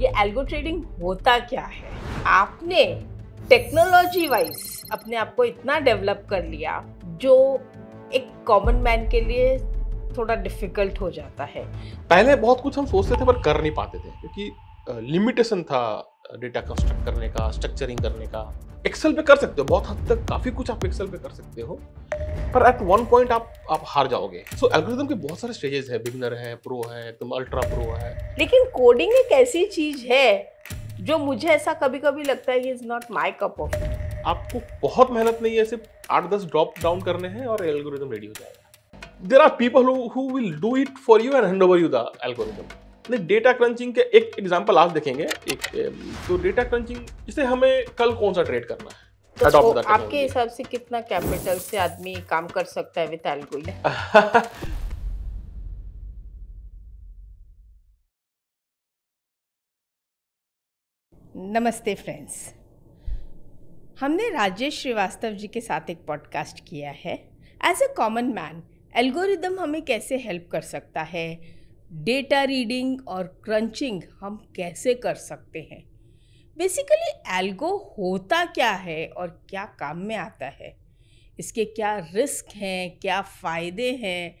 ये algo trading होता क्या है आपने टेक्नोलॉजी वाइज अपने आप को इतना डेवलप कर लिया जो एक कॉमन मैन के लिए थोड़ा डिफिकल्ट हो जाता है पहले बहुत कुछ हम सोचते थे पर कर नहीं पाते थे क्योंकि लिमिटेशन था डेटा कंस्ट्रक्ट करने का स्ट्रक्चरिंग करने का एक्सेल पे कर सकते हो बहुत हद तक काफ़ी कुछ आप एक्सेल पे कर सकते हो पर एट वन पॉइंट आप आप हार जाओगे सो so, एल्गोरिथम के बहुत सारे स्टेजेस हैं बिगनर है प्रो है एकदम अल्ट्रा प्रो है लेकिन कोडिंग एक ऐसी चीज है जो मुझे ऐसा कभी कभी लगता है कि is not my cup of आपको बहुत मेहनत नहीं है सिर्फ आठ दस ड्रॉप डाउन करने हैं और एल्गोरिथम रेडी हो जाएगा there are people who will do it for you and hand over you the algorithm नहीं डेटा क्रंचिंग के एक एग्जाम्पल आप देखेंगे एक um, तो डेटा क्रंचिंग इससे हमें कल कौन सा ट्रेड करना है तो आपके हिसाब से कितना कैपिटल से आदमी काम कर सकता है विद एल्गोइन नमस्ते फ्रेंड्स हमने राजेश श्रीवास्तव जी के साथ एक पॉडकास्ट किया है as a common man algorithm हमें कैसे हेल्प कर सकता है डेटा रीडिंग और क्रंचिंग हम कैसे कर सकते हैं बेसिकली एल्गो होता क्या है और क्या काम में आता है इसके क्या रिस्क हैं क्या फ़ायदे हैं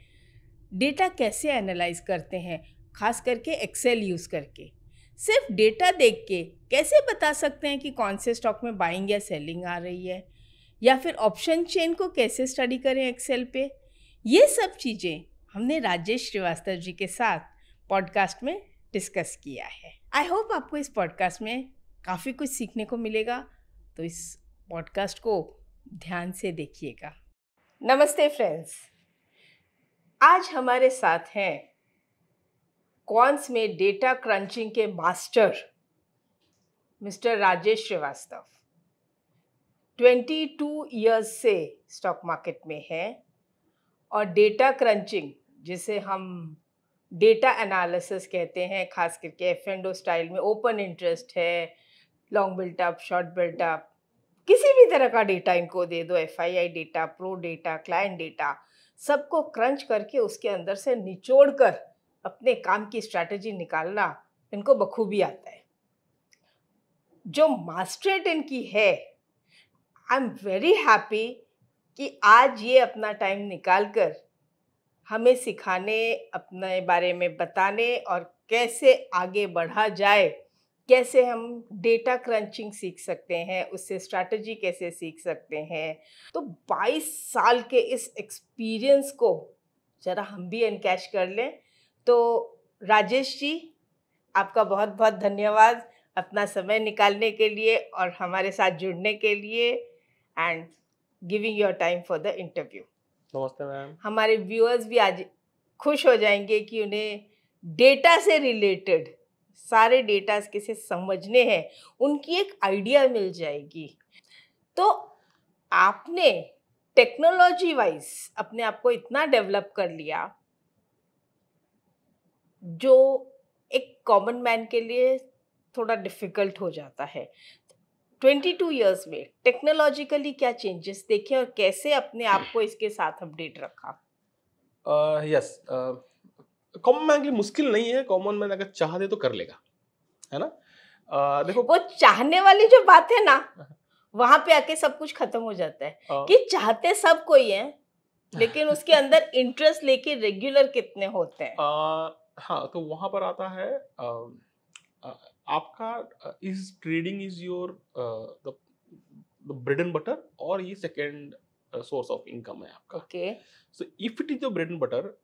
डेटा कैसे एनालाइज करते हैं ख़ास करके एक्सेल यूज़ करके सिर्फ डेटा देख के कैसे बता सकते हैं कि कौन से स्टॉक में बाइंग या सेलिंग आ रही है या फिर ऑप्शन चेन को कैसे स्टडी करें एक्सेल पे ये सब चीज़ें हमने राजेश श्रीवास्तव जी के साथ पॉडकास्ट में डिस्कस किया है आई होप आपको इस पॉडकास्ट में काफ़ी कुछ सीखने को मिलेगा तो इस पॉडकास्ट को ध्यान से देखिएगा नमस्ते फ्रेंड्स आज हमारे साथ हैं कॉन्स में डेटा क्रंचिंग के master mister Rajesh Srivastava 22 years से स्टॉक मार्केट में है और डेटा क्रंचिंग जिसे हम डेटा एनालिसिस कहते हैं खास करके एफ एंड स्टाइल में ओपन इंटरेस्ट है लॉन्ग बिल्टअप शॉर्ट बिल्टअप किसी भी तरह का डेटा इनको दे दो F I I data pro data client data सबको क्रंच करके उसके अंदर से निचोड़ कर अपने काम की स्ट्रैटेजी निकालना इनको बखूबी आता है जो मास्टरेट इनकी है आई एम वेरी हैप्पी कि आज ये अपना टाइम निकाल कर हमें सिखाने अपने बारे में बताने और कैसे आगे बढ़ा जाए कैसे हम डेटा क्रंचिंग सीख सकते हैं उससे स्ट्रैटेजी कैसे सीख सकते हैं तो 22 साल के इस एक्सपीरियंस को ज़रा हम भी इनकेश कर लें तो राजेश जी आपका बहुत बहुत धन्यवाद अपना समय निकालने के लिए और हमारे साथ जुड़ने के लिए and giving your time for the interview नमस्ते मैम हमारे व्यूअर्स भी आज खुश हो जाएंगे कि उन्हें डेटा से रिलेटेड सारे डेटा किसे समझने हैं उनकी एक आइडिया मिल जाएगी तो आपने टेक्नोलॉजी वाइज अपने आप को इतना डेवलप कर लिया जो एक कॉमन मैन के लिए थोड़ा डिफिकल्ट हो जाता है 22 इयर्स में टेक्नोलॉजिकली क्या चेंजेस देखे और कैसे अपने आप को इसके साथ अपडेट रखा yes uh, yes, uh... common man के लिए मुश्किल नहीं है कॉमन मैन अगर चाह दे तो कर लेगा है ना आ, देखो वो चाहने वाली जो बात है ना वहां पे आके सब कुछ खत्म हो जाता है आ, हाँ। कि चाहते सब कोई है लेकिन उसके अंदर इंटरेस्ट लेके रेगुलर कितने होते हैं हाँ तो वहां पर आता है आ, आ, आपका is trading is your the bread and butter और ये सेकेंड सोर्स ऑफ इनकम है आपका okay so if it is your bread and butter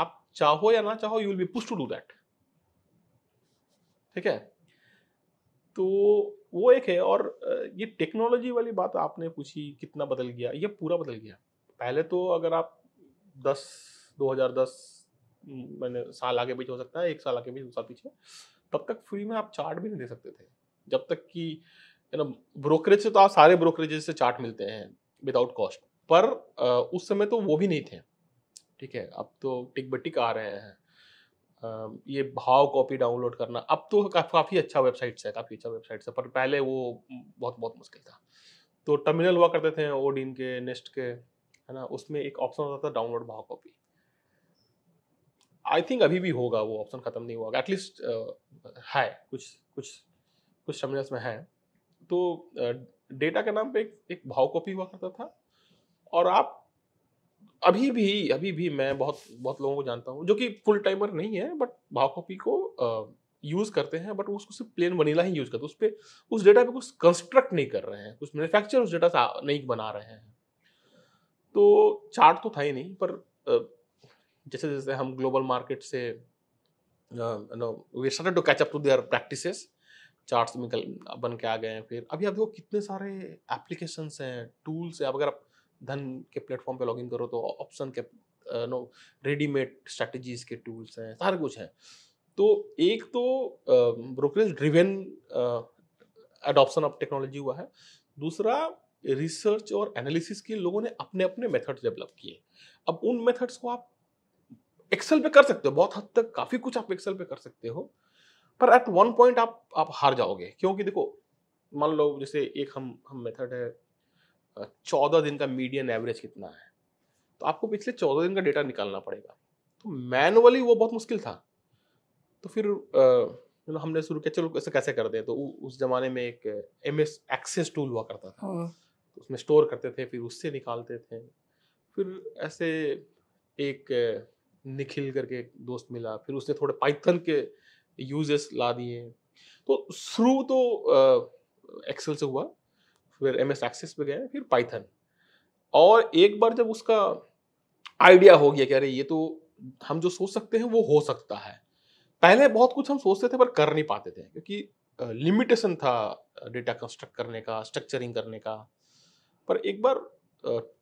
आप चाहो या ना चाहो you will be push to do that ठीक है तो वो एक है और ये टेक्नोलॉजी वाली बात आपने पूछी कितना बदल गया ये पूरा बदल गया पहले तो अगर आप 10 2010 मैंने साल आगे पीछे हो सकता है एक साल आगे पीछे दो साल पीछे तब तक फ्री में आप चार्ट भी नहीं दे सकते थे जब तक कि यू नो ब्रोकरेज से तो आप सारे ब्रोकरेज से चार्ट मिलते हैं विदाउट कॉस्ट पर उस समय तो वो भी नहीं थे ठीक है अब तो टिक बटिक आ रहे हैं ये भाव कॉपी डाउनलोड करना अब तो काफ़ी अच्छा वेबसाइट्स है काफ़ी अच्छा वेबसाइट्स है पर पहले वो बहुत बहुत मुश्किल था तो टर्मिनल हुआ करते थे ओडिन के नेस्ट के है ना उसमें एक ऑप्शन होता था डाउनलोड भाव कॉपी आई थिंक अभी भी होगा वो ऑप्शन ख़त्म नहीं हुआ एटलीस्ट है कुछ कुछ कुछ टर्मिनल्स में है तो डेटा के नाम पे एक, एक भाव कॉपी हुआ करता था और आप अभी भी अभी भी मैं बहुत बहुत लोगों को जानता हूँ जो कि फुल टाइमर नहीं है बट भाव कॉपी को यूज़ करते हैं बट उसको सिर्फ प्लेन वनीला ही यूज़ करते हैं उस पर उस डेटा पे कुछ कंस्ट्रक्ट नहीं कर रहे हैं कुछ मैन्युफैक्चर उस डेटा से नहीं बना रहे हैं तो चार्ट तो था ही नहीं पर जैसे जैसे हम ग्लोबल मार्केट से no we started to catch up to their practices charts में बन के आ गए हैं फिर अभी आप देखो कितने सारे एप्लीकेशंस हैं टूल्स हैं अगर आप धन के प्लेटफॉर्म पे लॉगिन करो तो ऑप्शन के नो रेडीमेड स्ट्रेटजीज के टूल्स हैं सारा कुछ है तो एक तो brokerage driven adoption of technology हुआ है दूसरा रिसर्च और एनालिसिस के लोगों ने अपने अपने मेथड्स डेवलप किए अब उन मेथड्स को आप एक्सेल पे कर सकते हो बहुत हद तक काफ़ी कुछ आप एक्सेल पे कर सकते हो पर एट वन पॉइंट आप आप हार जाओगे क्योंकि देखो मान लो जैसे एक हम हम मेथड है चौदह दिन का मीडियन एवरेज कितना है तो आपको पिछले चौदह दिन का डेटा निकालना पड़ेगा तो मैनुअली वो बहुत मुश्किल था तो फिर आ, मतलब हमने शुरू किया चलो ऐसे कैसे कर दें तो उ, उस जमाने में एक एम एस एक्सेस टूल हुआ करता था हाँ। तो उसमें स्टोर करते थे फिर उससे निकालते थे फिर ऐसे एक निखिल करके एक दोस्त मिला फिर उसने थोड़े पाइथन के यूजेस ला दिए तो शुरू तो एक्सेल से हुआ फिर एम एस एक्सिस पे गए फिर पाइथन और एक बार जब उसका आइडिया हो गया कि अरे ये तो हम जो सोच सकते हैं वो हो सकता है पहले बहुत कुछ हम सोचते थे पर कर नहीं पाते थे क्योंकि लिमिटेशन था डेटा कंस्ट्रक्ट करने का स्ट्रक्चरिंग करने का पर एक बार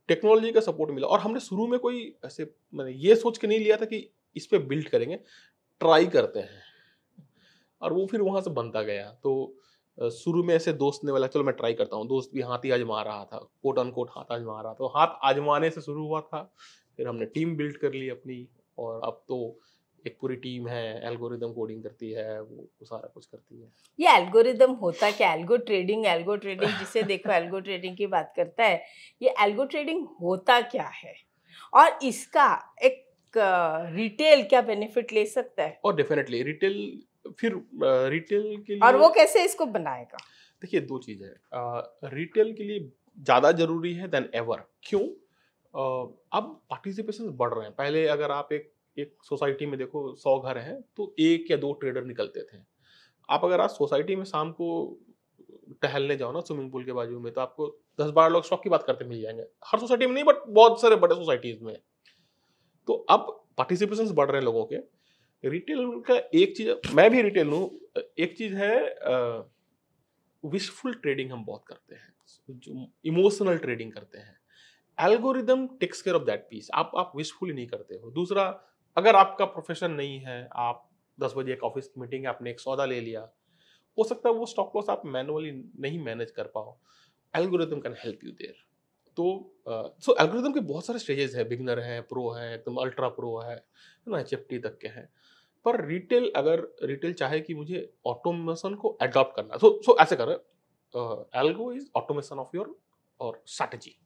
टेक्नोलॉजी का सपोर्ट मिला और हमने शुरू में कोई ऐसे मैंने ये सोच के नहीं लिया था कि इस पर बिल्ड करेंगे ट्राई करते हैं और वो फिर वहाँ से बनता गया तो शुरू में ऐसे दोस्त ने बोला चलो मैं ट्राई करता हूँ दोस्त भी हाथ ही आजमा रहा था कोट अन कोट हाथ आजमा रहा था हाथ आजमाने से शुरू हुआ था फिर हमने टीम बिल्ड कर ली अपनी और अब तो एक पूरी टीम है एल्गोरिदम कोडिंग करती है वो, वो सारा कुछ करती है ये एल्गोरिदम होता क्या एल्गो ट्रेडिंग एल्गो ट्रेडिंग जिसे देखो एल्गो ट्रेडिंग की बात करता है ये एल्गो ट्रेडिंग होता क्या है और इसका एक रिटेल क्या बेनिफिट ले सकता है और डेफिनेटली रिटेल फिर रिटेल के लिए और वो कैसे इसको बनाएगा देखिए दो चीज़ है रिटेल के लिए ज़्यादा ज़रूरी है देन एवर क्यों अब पार्टिसिपेशन बढ़ रहे हैं पहले अगर आप एक एक सोसाइटी में देखो सौ घर हैं तो एक या दो ट्रेडर निकलते थे आप अगर आज सोसाइटी में शाम को टहलने जाओ ना स्विमिंग पूल के बाजू में तो आपको दस बारह लोग स्टॉक की बात करते मिल जाएंगे हर सोसाइटी में नहीं बट बहुत सारे बड़े सोसाइटीज में तो अब पार्टिसिपेशन बढ़ रहे हैं लोगों के रिटेल का एक चीज मैं भी रिटेल हूँ एक चीज है विशफुल ट्रेडिंग हम बहुत करते हैं जो इमोशनल ट्रेडिंग करते हैं algorithm takes care of that piece आप आप विशफुल नहीं करते हो दूसरा अगर आपका प्रोफेशन नहीं है आप दस बजे एक ऑफिस की मीटिंग है आपने एक सौदा ले लिया हो सकता है वो स्टॉक लॉस आप मैनुअली नहीं मैनेज कर पाओ algorithm can help you there तो सो एल्गोरिदम के बहुत सारे स्टेजेस हैं बिगनर हैं प्रो हैं एकदम अल्ट्रा प्रो है ना एच तक के हैं पर रिटेल अगर रिटेल चाहे कि मुझे ऑटोमेशन को एडॉप्ट करना सो सो ऐसे कर algo is automation of your और स्ट्रैटेजी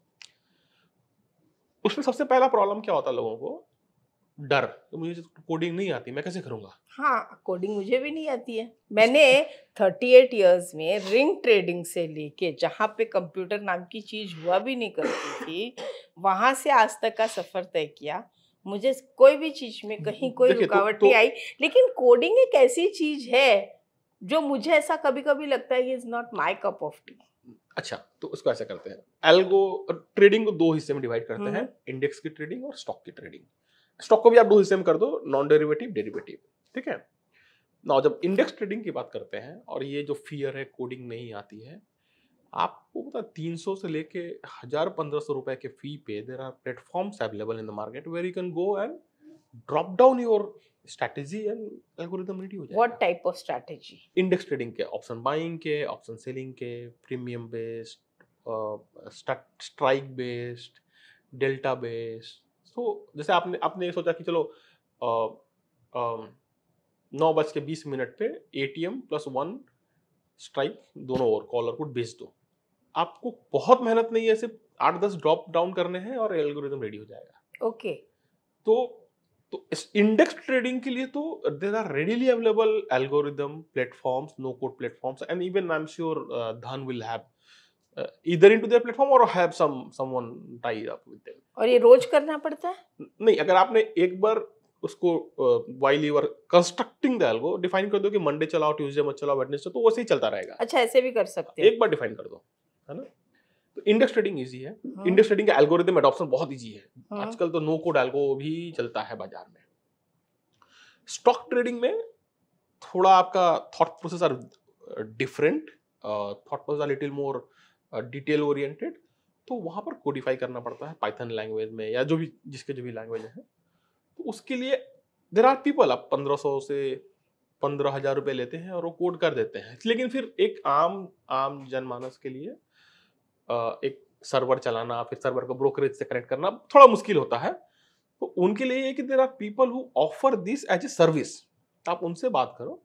उसमें सबसे पहला प्रॉब्लम क्या होता है लोगों को डर तो मुझे कोडिंग नहीं आती मैं कैसे करूँगा हाँ कोडिंग मुझे भी नहीं आती है मैंने थर्टी एट ईयर्स में रिंग ट्रेडिंग से लेके जहाँ पे कंप्यूटर नाम की चीज़ हुआ भी नहीं करती थी वहाँ से आज तक का सफ़र तय किया मुझे कोई भी चीज में कहीं कोई तो, रुकावट तो, नहीं आई लेकिन कोडिंग एक ऐसी चीज है जो मुझे ऐसा कभी कभी लगता है is not my cup of tea अच्छा तो उसको ऐसा करते हैं एल्गो ट्रेडिंग को दो हिस्से में डिवाइड करते हैं इंडेक्स हम्म। की ट्रेडिंग और स्टॉक की ट्रेडिंग स्टॉक को भी आप दो हिस्से में कर दो नॉन डेरिवेटिव डेरिवेटिव ठीक है ना जब इंडेक्स ट्रेडिंग की बात करते हैं और ये जो फियर है कोडिंग नहीं आती है आपको पता तीन सौ से लेके हजार पंद्रह सौ रुपए के फी पे there are platforms available in the market where you can go and drop down your strategy and algorithm ready हो जाएगा what type of strategy index trading के ऑप्शन बाइंग के ऑप्शन सेलिंग के premium based strike based delta based so जैसे आपने आपने सोचा कि चलो नौ बज के बीस मिनट पे A T M plus one strike दोनों ओवर कॉलर को भेज दो आपको बहुत मेहनत नहीं है सिर्फ आठ दस ड्रॉप डाउन करने हैं और एल्गोरिदम रेडी हो जाएगा ओके तो तो इस इंडेक्स ट्रेडिंग के लिए तो there are readily available algorithm platforms no code platforms and even I am sure Dhan will have इधर either into their platform or have some someone tie up with them और ये रोज करना पड़ता है नहीं अगर आपने एक बार उसको while you are constructing the algo define कर दो कि मंडे चलाओ ट्यूसडे मत चलाओ वेडनेसडे तो वैसे ही चलता रहेगा अच्छा ऐसे भी कर सकते हैं एक बार डिफाइन कर दो है ना तो इंडेक्स ट्रेडिंग इजी है इंडेक्स हाँ। ट्रेडिंग का एल्गोरिदम एडॉप्शन बहुत इजी है हाँ। आजकल तो नो कोड एल्गो भी चलता है बाजार में स्टॉक ट्रेडिंग में थोड़ा आपका thought process are different thought process are little more detail oriented तो वहां पर कोडिफाई करना पड़ता है पाइथन लैंग्वेज में या जो भी जिसके जो भी लैंग्वेज है तो उसके लिए देर आर पीपल आप पंद्रह सौ से पंद्रह हजार रुपये लेते हैं और वो कोड कर देते हैं लेकिन फिर एक आम आम जनमानस के लिए एक सर्वर चलाना फिर सर्वर को ब्रोकरेज से कनेक्ट करना थोड़ा मुश्किल होता है तो उनके लिए ये कि there are people who offer this as a service आप उनसे बात करो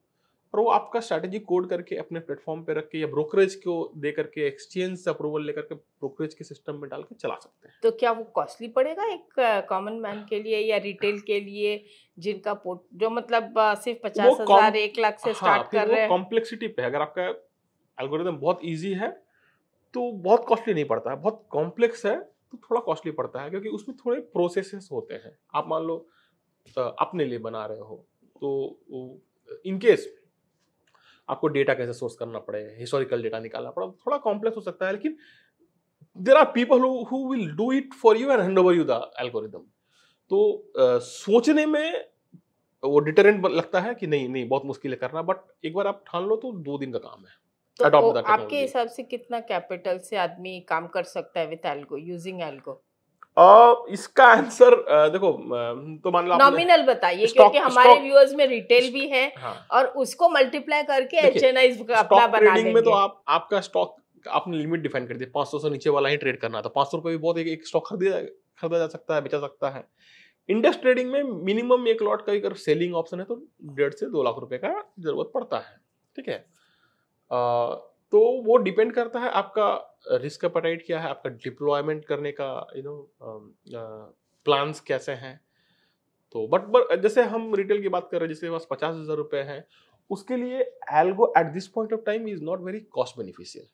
और वो आपका स्ट्रैटेजी कोड करके अपने प्लेटफॉर्म पे रख के या ब्रोकरेज को दे करके एक्सचेंज से अप्रूवल लेकर के ब्रोकरेज के सिस्टम में डाल के चला सकते हैं तो क्या वो कॉस्टली पड़ेगा एक कॉमन मैन हाँ। के लिए या रिटेल के लिए जिनका पोर्ट जो मतलब सिर्फ पचास हजार एक लाख से हाँ, स्टार्ट कर रहे हैं कॉम्प्लेक्सिटी पे अगर आपका एल्गोरिदम बहुत ईजी है तो बहुत कॉस्टली नहीं पड़ता है बहुत कॉम्प्लेक्स है तो थोड़ा कॉस्टली पड़ता है क्योंकि उसमें थोड़े प्रोसेसेस होते हैं आप मान लो अपने लिए बना रहे हो तो इनकेस आपको डेटा कैसे सोर्स करना पड़े हिस्टोरिकल डेटा निकालना पड़ा तो थोड़ा कॉम्प्लेक्स हो सकता है लेकिन there are people who will do it for you and hand over you the algorithm तो आ, सोचने में वो डिटरेंट लगता है कि नहीं नहीं बहुत मुश्किल है करना बट एक बार आप ठान लो तो दो दिन का काम है तो आपके हिसाब से कितना कैपिटल से आदमी काम कर सकता है विथ एल्गो यूजिंग एल्गो इसका आंसर देखो तो मान लो नॉमिनल बताइए क्योंकि हमारे व्यूअर्स में रिटेल भी है हाँ, और उसको मल्टीप्लाई करके एच एन आई अपना बना में तो आप आपका स्टॉक आपने लिमिट डिफाइन कर दी पांच सौ से नीचे वाला ही ट्रेड करना था तो पांच सौ रुपए भी बहुत एक, एक स्टॉक खरीदा खरीदा जा सकता है बेचा सकता है इंडेक्स ट्रेडिंग में मिनिमम एक लॉट का सेलिंग ऑप्शन है तो डेढ़ से दो लाख रुपए का जरूरत पड़ता है ठीक है तो वो डिपेंड करता है आपका रिस्क अपटाइट क्या है आपका डिप्लॉयमेंट करने का यू नो प्लान्स कैसे हैं तो बट बट जैसे हम रिटेल की बात कर रहे हैं जिसके पास पचास हज़ार रुपये हैं उसके लिए algo at this point of time is not very cost beneficial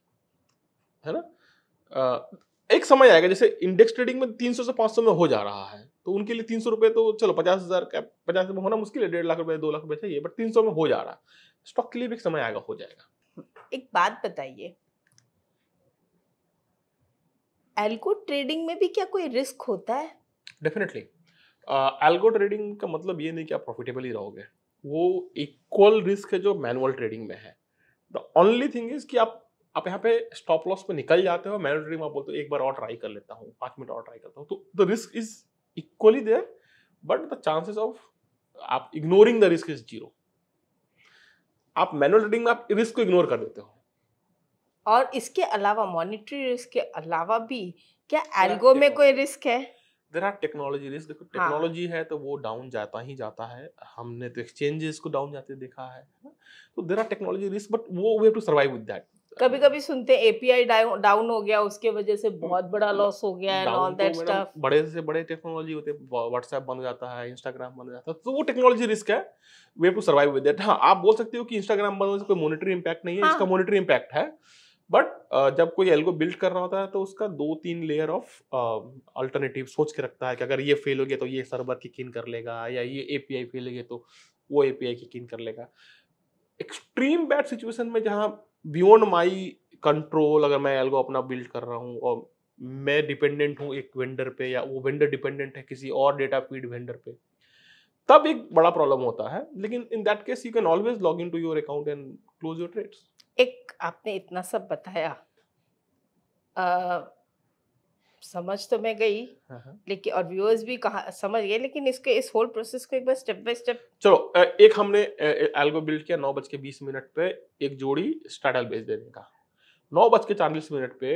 है ना एक समय आएगा जैसे इंडेक्स ट्रेडिंग में 300 से 500 में हो जा रहा है तो उनके लिए 300 रुपए तो चलो पचास हज़ार का पचास में होना मुश्किल है डेढ़ लाख रुपए दो लाख रुपए चाहिए बट 300 में हो जा रहा है स्टॉक के लिए भी एक समय आएगा हो जाएगा एक बात बताइए एल्गो ट्रेडिंग में भी क्या कोई रिस्क होता है डेफिनेटली एल्गो ट्रेडिंग का मतलब ये नहीं कि आप प्रॉफिटेबल ही रहोगे वो इक्वल रिस्क है जो मैनुअल ट्रेडिंग में है द ओनली थिंग इज कि आप आप यहाँ पे स्टॉप लॉस पे निकल जाते हो मैनुअल ट्रेडिंग आप बोलते हो एक बार और ट्राई कर लेता हूँ पाँच मिनट और ट्राई करता हूँ तो the risk is equally there but the chances of आप ignoring the risk is zero आप मैनुअल रीडिंग में आप रिस्क को इग्नोर कर देते हो और इसके अलावा मॉनिटरी रिस्क के अलावा भी क्या एल्गो में कोई रिस्क है देर आर टेक्नोलॉजी रिस्क देखो टेक्नोलॉजी हाँ। है तो वो डाउन जाता ही जाता है हमने तो एक्सचेंजेस को डाउन जाते देखा है तो there are technology risk but वो way to survive with that कभी कभी सुनते हैं एपीआई डाउन हो गया उसके वजह से हम्म, बहुत बड़ा लॉस हम्म। हो गया है ऑल दैट स्टफ बड़े से बड़े टेक्नोलॉजी होते व्हाट्सएप बंद हो जाता है इंस्टाग्राम बंद हो जाता है तो वो टेक्नोलॉजी रिस्क है way to survive with that हाँ आप बोल सकते हो कि इंस्टाग्राम बंद होने से कोई मोनिटरी इंपैक्ट नहीं है हाँ. इसका मोनिटरी इंपैक्ट है बट जब कोई एल्गो बिल्ड कर रहा होता है तो उसका दो तीन लेयर ऑफ अल्टरनेटिव सोच के रखता है कि अगर ये फेल हो गया तो ये सर्वर की किन कर लेगा या ये एपीआई फेल हो गया तो वो एपीआई की किन कर लेगा एक्सट्रीम बैड सिचुएशन में जहाँ बियॉन्ड माई कंट्रोल अगर मैं एल्गो अपना बिल्ड कर रहा हूँ और मैं डिपेंडेंट हूँ एक वेंडर पे या वो वेंडर डिपेंडेंट है किसी और डेटा फीड वेंडर पे तब एक बड़ा प्रॉब्लम होता है लेकिन in that case you can always log in to your account and close your trades एक आपने इतना सब बताया समझ तो मैं गई हाँ, हाँ। लेकिन और व्यूअर्स भी कहा समझ गए लेकिन इसके इस होल प्रोसेस को एक बार स्टेप बाय स्टेप चलो एक हमने एल्गो बिल्ड किया नौ बज के बीस मिनट पे एक जोड़ी स्टार्टल बेच देने का नौ बज के चालीस मिनट पे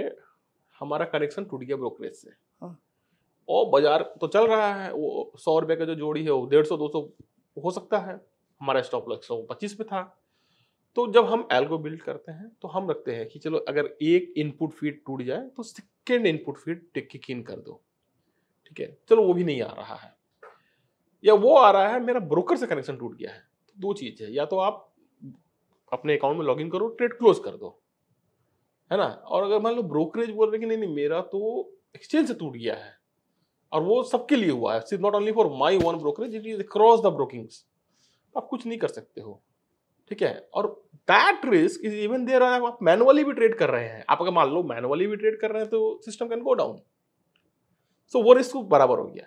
हमारा कनेक्शन टूट गया ब्रोकरेज से हाँ। और बाजार तो चल रहा है वो सौ रुपये का जो जोड़ी है वो डेढ़ सौ दो सौ हो सकता है हमारा स्टॉप लग सौ पच्चीस पे था तो जब हम एल्गो बिल्ड करते हैं तो हम रखते हैं कि चलो अगर एक इनपुट फीड टूट जाए तो second input feed kick in कर दो ठीक है चलो वो भी नहीं आ रहा है या वो आ रहा है मेरा ब्रोकर से कनेक्शन टूट गया है तो दो चीज़ है या तो आप अपने अकाउंट में लॉगिन करो ट्रेड क्लोज कर दो है ना और अगर मान लो ब्रोकरेज बोल रहे कि नहीं नहीं मेरा तो एक्सचेंज से टूट गया है और वो सबके लिए हुआ है not only for my one brokerage it is across the brokings आप कुछ नहीं कर सकते हो ठीक है और that risk is even there आप मैनुअली भी ट्रेड कर रहे हैं आप अगर मान लो मैनुअली भी ट्रेड कर रहे हैं तो system can go down so वो रिस्क बराबर हो गया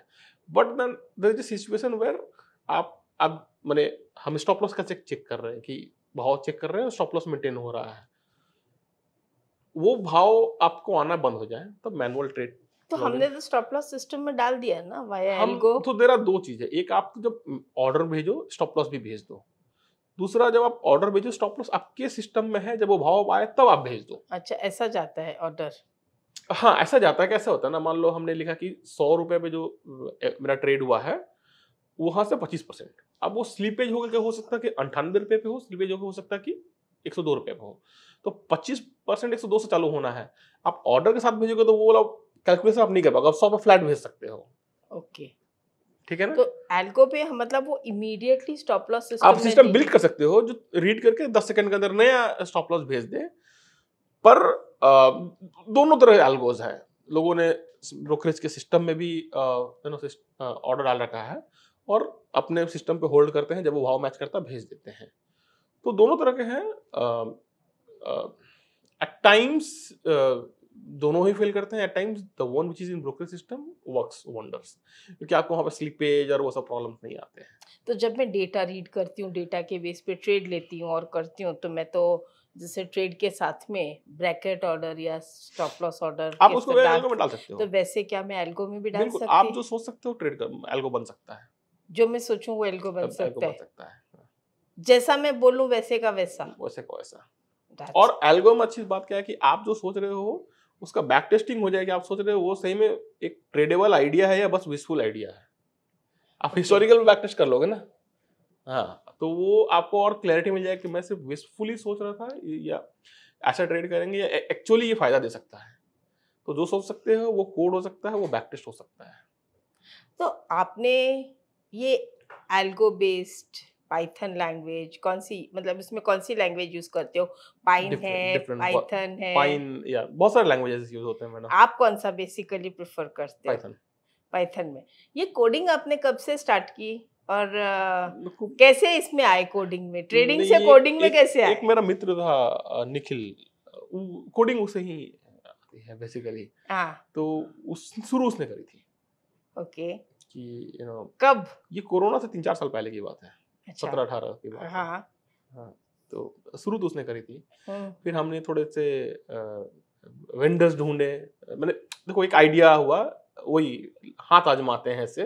but then there is a situation where आप अब मैंने हम स्टॉप लॉस का चेक चेक कर रहे हैं कि भाव चेक कर रहे हैं स्टॉप लॉस मेंटेन हो रहा है वो भाव आपको आना बंद हो जाए तो मैनुअल ट्रेड तो हमने तो स्टॉप लॉस सिस्टम में डाल दिया है ना वाई हम को तो देर दो चीजें एक आप जब ऑर्डर भेजो स्टॉप लॉस भी भेज दो दूसरा जब आप ऑर्डर भेजो स्टॉप लॉस आपके सिस्टम में है जब वो भाव आए तब आप भेज दो अच्छा ऐसा जाता है ऑर्डर हाँ ऐसा जाता है कैसे होता है ना मान लो हमने लिखा कि सौ रुपये पे जो मेरा ट्रेड हुआ है वहाँ से पच्चीस परसेंट अब वो स्लीपेज होकर हो सकता है कि अंठानवे रुपये पे हो स्लीपेज होकर हो सकता है कि एक सौ दो रुपये पे हो तो पच्चीस परसेंट एक सौ दो से चालू होना है आप ऑर्डर के साथ भेजोगे तो वो वाला कैलकुलेशन आप नहीं कर पाओगे आप सौ पे फ्लैट भेज सकते हो ओके okay. ठीक है ना तो एल्को पे मतलब वो इमीडिएटली स्टॉप लॉस सिस्टम आप सिस्टम बिल्ड कर सकते हो जो रीड करके दस सेकंड के अंदर नया स्टॉप लॉस भेज दे पर आ, दोनों तरह एल्गोज है लोगों ने ब्रोकरेज के सिस्टम में भी ऑर्डर डाल रखा है और अपने सिस्टम पे होल्ड करते हैं जब वो भाव मैच करता भेज देते हैं तो दोनों तरह के हैं एट टाइम्स दोनों ही फेल करते हैं at times the one which is in broker system work wonders क्योंकि आपको वहाँ पर स्लिपेज और वो सब प्रॉब्लम नहीं आते हैं तो जब मैं डेटा रीड करती हूँ डेटा के बेस पे ट्रेड लेती हूँ और करती हूँ तो मैं तो जैसे ट्रेड के साथ में ब्रैकेट ऑर्डर या स्टॉप लॉस ऑर्डर आप उसको एल्गो में डाल सकते हो तो वैसे क्या मैं एल्गो में भी डाल सकती आप जो सोच सकते हो ट्रेड का एल्गो बन सकता है जो मैं सोचूं वो एल्गो बन सकता है हाँ। जैसा मैं बोलूं वैसे का वैसा वैसे का वैसा और एल्गो में अच्छी बात क्या है कि आप जो सोच रहे हो उसका बैक टेस्टिंग हो जाएगी आप सोच रहे हो वो सही में एक ट्रेडेबल आइडिया है या बस विशफुल आइडिया है आप हिस्टोरिकल में बैक टेस्ट कर लोगे ना हाँ तो वो आपको और क्लैरिटी मिल जाएगी कि मैं सिर्फ विशफुली सोच रहा था या ऐसा ट्रेड करेंगे या एक्चुअली ये फायदा दे सकता है तो जो सोच सकते हो वो कोड हो सकता है वो बैक टेस्ट हो सकता है तो आपने ये एल्गो बेस्ड पाइथन लैंग्वेज कौन सी मतलब इसमें कौन सी लैंग्वेज यूज करते हो पाइन different, है पाइथन है पाइन या बहुत सारे लैंग्वेजेस यूज होते हैं मैडम आप कौन सा बेसिकली प्रेफर करते हो पाइथन पाइथन में ये कोडिंग आपने कब से स्टार्ट की और uh, कैसे इसमें आए कोडिंग में ट्रेडिंग से कोडिंग में कैसे आए एक मेरा मित्र था निखिल कोडिंग उसे ही आती है बेसिकली हाँ तो उस शुरू उसने करी थी ओके okay. कि यू you नो know, कब ये कोरोना से तीन चार साल पहले की बात है अच्छा। सत्रह अठारह की बात हाँ।, हाँ तो शुरू तो उसने करी थी हम्म। फिर हमने थोड़े से वेंडर्स ढूंढे मैंने देखो एक आइडिया हुआ वही हाथ आजमाते हैं इससे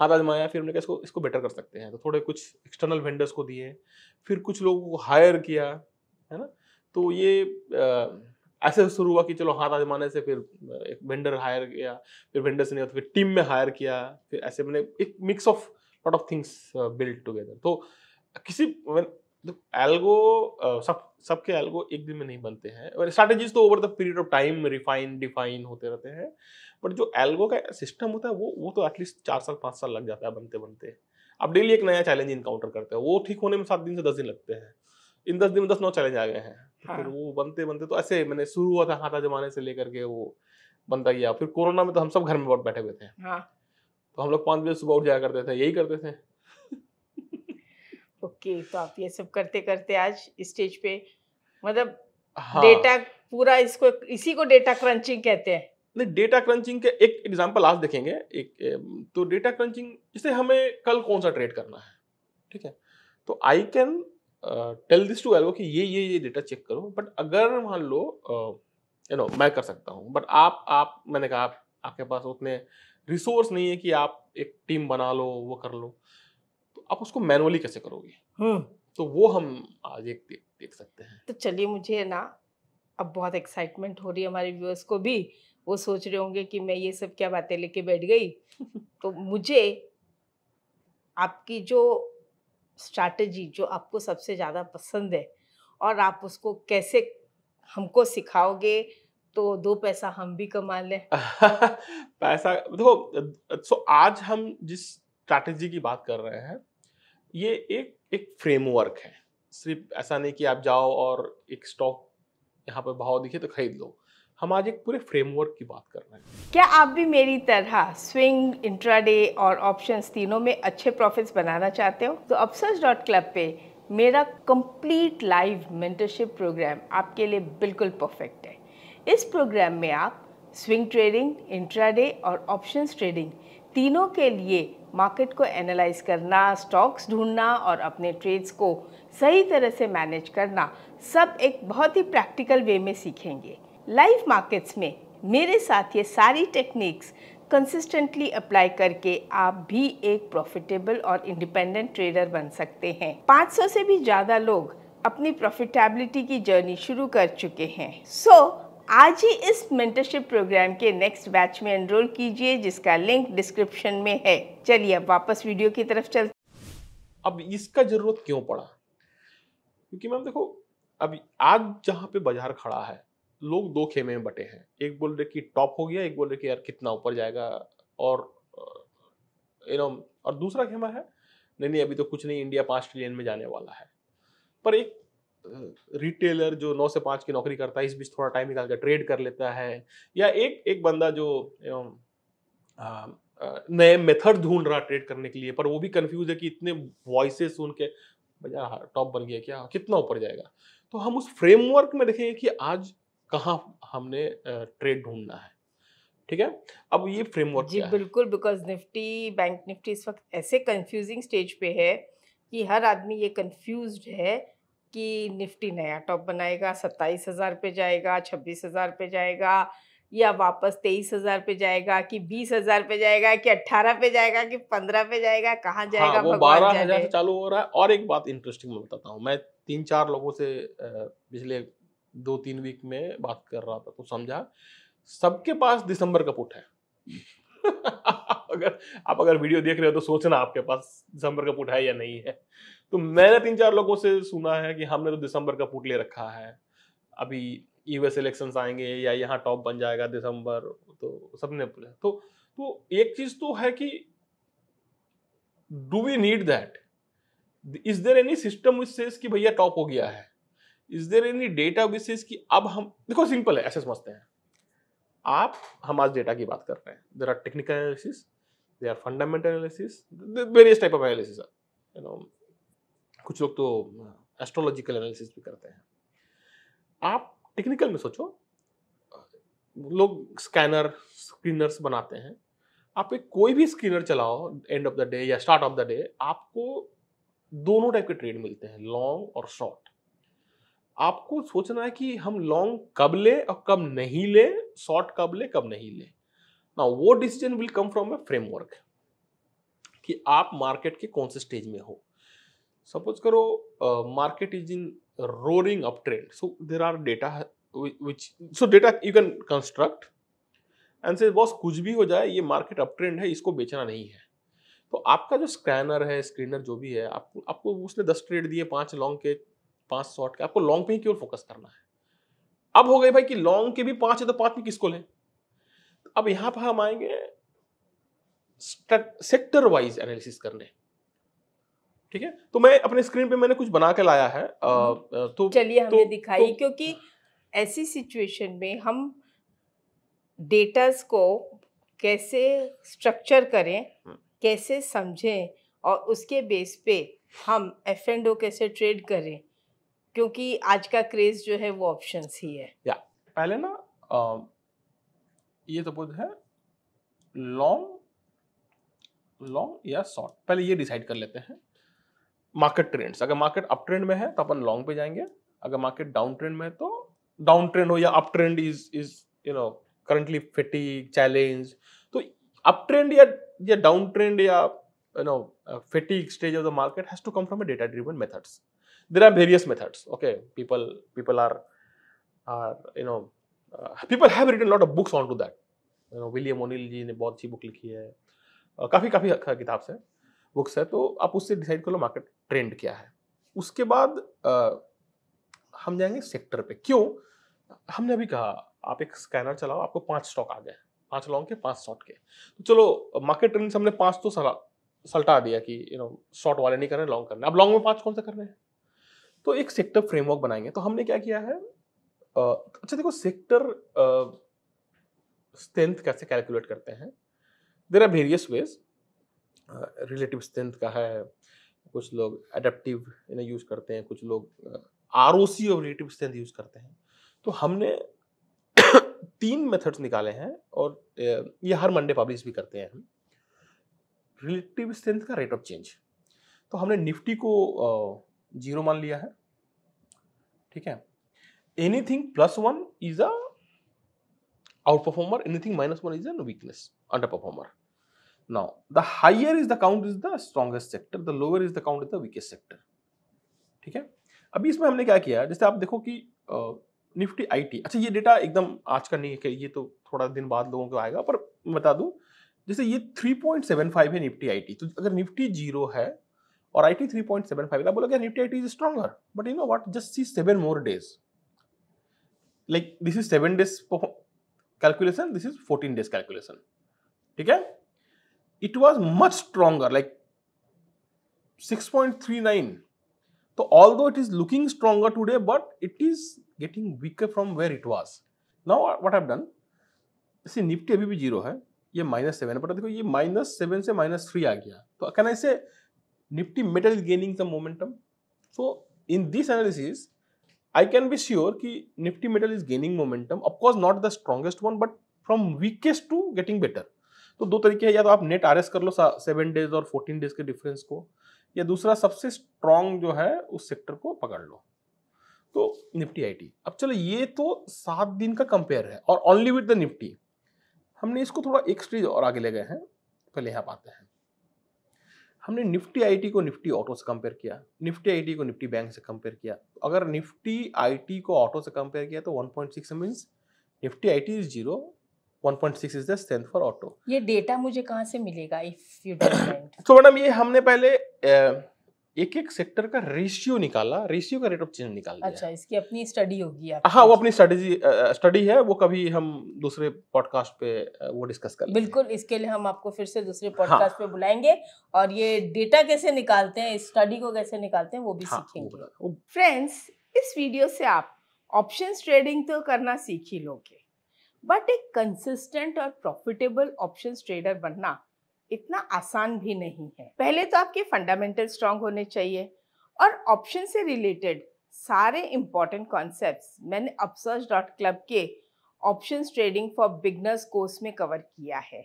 हाथ आजमाया फिर हमने कहा इसको इसको बेटर कर सकते हैं तो थोड़े कुछ एक्सटर्नल वेंडर्स को दिए फिर कुछ लोगों को हायर किया है ना तो ये आ, ऐसे शुरू हुआ कि चलो हाथ आजमाने से फिर एक वेंडर हायर किया फिर वेंडर्स ने नहीं फिर टीम में हायर किया फिर ऐसे मैंने एक mix of lot of things build together तो किसी एल्गो मतलब uh, सब सबके एल्गो एक दिन में नहीं बनते हैं और स्ट्रैटेजीज तो over the period of time refine define होते रहते हैं बट जो एल्गो का सिस्टम होता है वो वो तो एटलीस्ट चार साल पाँच साल लग जाता है बनते बनते आप डेली एक नया चैलेंज इनकाउंटर करते हैं वो ठीक होने में सात दिन से दस दिन लगते हैं इन दस दिन में दस नौ चैलेंज आ गए हैं हाँ। फिर वो बनते बनते तो ऐसे मैंने शुरू हुआ था हाथा जमाने से लेकर के वो बनता गया फिर कोरोना में तो हम सब घर में बहुत बैठे हुए थे हाँ। तो हम लोग पाँच बजे सुबह उठ जाया करते थे यही करते थे ओके okay, तो आप ये सब करते करते आज स्टेज पे मतलब डेटा हाँ, पूरा इसको इसी को डेटा क्रंचिंग कहते हैं नहीं डेटा क्रंचिंग के एक एग्जांपल आज देखेंगे एक तो डेटा क्रंचिंग जैसे हमें कल कौन सा ट्रेड करना है ठीक है तो I can tell this to algo कि ये ये ये डेटा चेक करो बट अगर मान लो यू नो मैं कर सकता हूँ बट आप आप मैंने कहा आप, आपके पास उतने रिसोर्स नहीं है कि आप एक टीम बना लो वो कर लो तो आप उसको मैनुअली कैसे करोगे हाँ। तो वो हम आज एक देख, देख सकते हैं तो चलिए मुझे ना अब बहुत एक्साइटमेंट हो रही है हमारे व्यूअर्स को भी वो सोच रहे होंगे कि मैं ये सब क्या बातें लेके बैठ गई तो मुझे आपकी जो स्ट्रैटेजी जो आपको सबसे ज़्यादा पसंद है और आप उसको कैसे हमको सिखाओगे तो दो पैसा हम भी कमा लें पैसा देखो तो आज हम जिस स्ट्रैटेजी की बात कर रहे हैं ये एक एक फ्रेमवर्क है सिर्फ ऐसा नहीं कि आप जाओ और एक स्टॉक यहाँ पर भाव दिखे तो खरीद लो हम आज एक पूरे फ्रेमवर्क की बात कर रहे हैं क्या आप भी मेरी तरह स्विंग इंट्राडे और ऑप्शंस तीनों में अच्छे प्रॉफिट्स बनाना चाहते हो तो अपसर्स डॉट क्लब पे मेरा कंप्लीट लाइव मेंटरशिप प्रोग्राम आपके लिए बिल्कुल परफेक्ट इस प्रोग्राम में आप स्विंग ट्रेडिंग इंट्राडे और ऑप्शंस ट्रेडिंग तीनों के लिए मार्केट को एनालाइज करना स्टॉक्स ढूंढना और अपने ट्रेड्स को सही तरह से मैनेज करना सब एक बहुत ही प्रैक्टिकल वे में सीखेंगे लाइव मार्केट्स में मेरे साथ ये सारी टेक्निक्स कंसिस्टेंटली अप्लाई करके आप भी एक प्रॉफिटेबल और इंडिपेंडेंट ट्रेडर बन सकते हैं 500 से भी ज़्यादा लोग अपनी प्रॉफिटेबिलिटी की जर्नी शुरू कर चुके हैं सो so, आज ही इस मेंटरशिप प्रोग्राम के नेक्स्ट बैच में एनरोल कीजिए जिसका लिंक डिस्क्रिप्शन में है चलिए अब वापस वीडियो की तरफ चलते अब इसका जरूरत क्यों पड़ा क्योंकि मैम देखो अभी आज जहाँ पे बाजार खड़ा है लोग दो खेमे में बटे हैं एक बोल रहे कि टॉप हो गया एक बोल रहे कि यार कितना ऊपर जाएगा और यू नो और दूसरा खेमा है नहीं नहीं अभी तो कुछ नहीं इंडिया पाँच ट्रिलियन में जाने वाला है पर एक रिटेलर जो नौ से पाँच की नौकरी करता है इस बीच थोड़ा टाइम निकाल कर ट्रेड कर लेता है या एक एक बंदा जो नए मेथड ढूंढ रहा ट्रेड करने के लिए पर वो भी कंफ्यूज है कि इतने वॉइसेस सुन के भैया टॉप हाँ, बन गया क्या कितना ऊपर जाएगा तो हम उस फ्रेमवर्क में देखेंगे कि आज कहाँ हमने ट्रेड ढूंढना है ठीक है अब ये फ्रेमवर्क जी बिल्कुल बिकॉज निफ्टी बैंक निफ्टी इस वक्त ऐसे कंफ्यूजिंग स्टेज पे है कि हर आदमी ये कंफ्यूज है कि निफ्टी नया टॉप बनाएगा सत्ताईस हज़ार पे जाएगा छब्बीस हज़ार पे जाएगा या वापस तेईस हज़ार पे जाएगा कि बीस हज़ार पे जाएगा कि अट्ठारह पे जाएगा कि पंद्रह पे जाएगा कहाँ हाँ, जाएगा हाँ, बारह हज़ार से चालू हो रहा है और एक बात इंटरेस्टिंग मैं बताता हूँ मैं तीन चार लोगों से पिछले दो तीन वीक में बात कर रहा था तो समझा सबके पास दिसंबर का पुट है अगर आप अगर वीडियो देख रहे हो तो सोचना आपके पास दिसंबर का पुट है या नहीं है तो मैंने तीन चार लोगों से सुना है कि हमने तो दिसंबर का पुट ले रखा है अभी यूएस इलेक्शन आएंगे या यहाँ टॉप बन जाएगा दिसंबर तो सबने पूछा तो तो एक चीज तो है कि do we need that is there any system which says कि भैया टॉप हो गया है is there any data which says कि अब हम देखो सिंपल है ऐसे समझते हैं आप हम आज डेटा की बात कर रहे हैं there are technical analysis they are fundamental analysis various type of analysis you know कुछ लोग तो एस्ट्रोलॉजिकल एनालिसिस भी करते हैं आप टेक्निकल में सोचो लोग स्कैनर स्क्रीनर्स बनाते हैं आप एक कोई भी स्क्रीनर चलाओ एंड ऑफ द डे या स्टार्ट ऑफ द डे आपको दोनों टाइप के ट्रेड मिलते हैं लॉन्ग और शॉर्ट आपको सोचना है कि हम लॉन्ग कब ले और कब नहीं ले शॉर्ट कब ले कब नहीं ले ना वो decision will come from a framework कि आप मार्केट के कौन से स्टेज में हो सपोज करो market is in roaring up trend so there are data which so data you can construct and say boss कुछ भी हो जाए ये मार्केट अप ट्रेंड है इसको बेचना नहीं है. तो आपका जो स्कैनर है स्क्रीनर जो भी है आपको आपको उसने दस ट्रेड दिए पांच लॉन्ग के पांच शॉर्ट के आपको लॉन्ग पे ही केवल फोकस करना है अब हो गए भाई कि लॉन्ग के भी पांच है तो पांच में किसको लें अब यहां पर हम आएंगे सेक्टर वाइज एनालिसिस करने ठीक है तो मैं अपने स्क्रीन पे मैंने कुछ बना के लाया है तो चलिए तो हमने तो, दिखाई तो, क्योंकि ऐसी सिचुएशन में हम डेटास को कैसे स्ट्रक्चर करें हम्म। कैसे समझें और उसके बेस पे हम एफ एंड ओ कैसे ट्रेड करें क्योंकि आज का क्रेज जो है वो ऑप्शन ही है या पहले ना आ, ये तो है लॉन्ग लॉन्ग या शॉर्ट पहले ये डिसाइड कर लेते हैं मार्केट ट्रेंड्स अगर मार्केट अप ट्रेंड में है तो अपन लॉन्ग पे जाएंगे अगर मार्केट डाउन ट्रेंड में है तो डाउन ट्रेंड हो या uptrend is is you know currently Nifty challenge तो अप ट्रेंड या या डाउन ट्रेंड या you know Nifty stage of the market has to come from a data driven methods there are various methods okay people people are are you know people have written lot of books on to that William O'Neil ji ने बहुत अच्छी book लिखी है काफ़ी काफ़ी किताब से books है तो आप उससे डिसाइड कर लो मार्केट ट्रेंड क्या है उसके बाद आ, हम जाएंगे सेक्टर पे क्यों हमने अभी कहा आप एक स्कैनर चलाओ आपको पांच स्टॉक आ गए पांच लॉन्ग के पांच शॉर्ट के तो चलो मार्केट ट्रेंड से हमने पांच तो सलटा दिया कि यू नो शॉर्ट वाले नहीं करने लॉन्ग करना अब लॉन्ग में पांच कौन सा कर रहे हैं तो एक सेक्टर फ्रेमवर्क बनाएंगे तो हमने क्या किया है अच्छा देखो सेक्टर स्ट्रेंथ कैसे कैलकुलेट करते हैं there are various ways relative strength का है कुछ लोग एडेप्टिव इन्हें यूज़ करते हैं कुछ लोग आर ओ सी और रिलेटिव स्ट्रेंथ यूज़ करते हैं तो हमने तीन मेथड्स निकाले हैं और ये हर मंडे पब्लिश भी करते हैं हम रिलेटिव स्ट्रेंथ का रेट ऑफ चेंज तो हमने निफ्टी को जीरो मान लिया है ठीक है anything plus one is a outperformer anything minus one is a weakness underperformer Now, the higher is the count is the strongest sector, the lower is the count is the weakest sector. ठीक है अभी इसमें हमने क्या किया जैसे आप देखो कि निफ्टी आईटी अच्छा ये डेटा एकदम आज का नहीं है ये तो थोड़ा दिन बाद लोगों को आएगा पर बता दूं जैसे ये 3.75 है निफ्टी आईटी तो अगर निफ्टी जीरो है और I T three point seven five बोला क्या Nifty I is stronger but you know what just see seven more days like this is seven days calculation this is fourteen days calculation ठीक है it was much like six point three nine तो although it is looking stronger today but it is getting weaker from where it was now what have done see Nifty अभी भी zero है ये minus seven है but देखो ये minus seven से minus three आ गया तो can I say Nifty metal is gaining some momentum so in this analysis I can be sure कि Nifty metal is gaining momentum of course not the strongest one but from weakest to getting better तो दो तरीके हैं या तो आप नेट आर कर लो सेवन डेज और फोर्टीन डेज के डिफरेंस को या दूसरा सबसे स्ट्रांग जो है उस सेक्टर को पकड़ लो तो निफ्टी आईटी अब चलो ये तो सात दिन का कंपेयर है और ओनली विद द निफ्टी हमने इसको थोड़ा एक स्टेज और आगे ले गए हैं पहले यहाँ पाते हैं हमने निफ्टी आईटी को निफ्टी ऑटो से कंपेयर किया निफ्टी आईटी को निफ्टी बैंक से कंपेयर किया तो अगर निफ्टी आईटी को ऑटो से कंपेयर किया तो 1.6 point six means Nifty IT is zero 1.6 is the strength for auto ये डेटा मुझे कहां से मिलेगा if you don't so madam ये हमने पहले एक एक सेक्टर का रेशियो निकाला रेशियो का रेट ऑफ चेंज निकाल दिया अच्छा इसकी अपनी स्टडी होगी आपकी हाँ वो अपनी स्टडी स्टडी है वो कभी हम दूसरे पॉडकास्ट पे वो डिस्कस कर बिल्कुल इसके लिए हम आपको फिर से दूसरे पॉडकास्ट हाँ, पे बुलाएंगे और ये डेटा कैसे निकालते हैं इस स्टडी को कैसे निकालते हैं वो भी हाँ, सीखेंगे फ्रेंड्स इस वीडियो से आप ऑप्शन ट्रेडिंग तो करना सीख ही लोगे बट एक कंसिस्टेंट और प्रॉफिटेबल ऑप्शन ट्रेडर बनना इतना आसान भी नहीं है पहले तो आपके फंडामेंटल स्ट्रांग होने चाहिए और ऑप्शन से रिलेटेड सारे इम्पॉर्टेंट कॉन्सेप्ट्स मैंने अपसर्स डॉट क्लब के option trading for beginners course में कवर किया है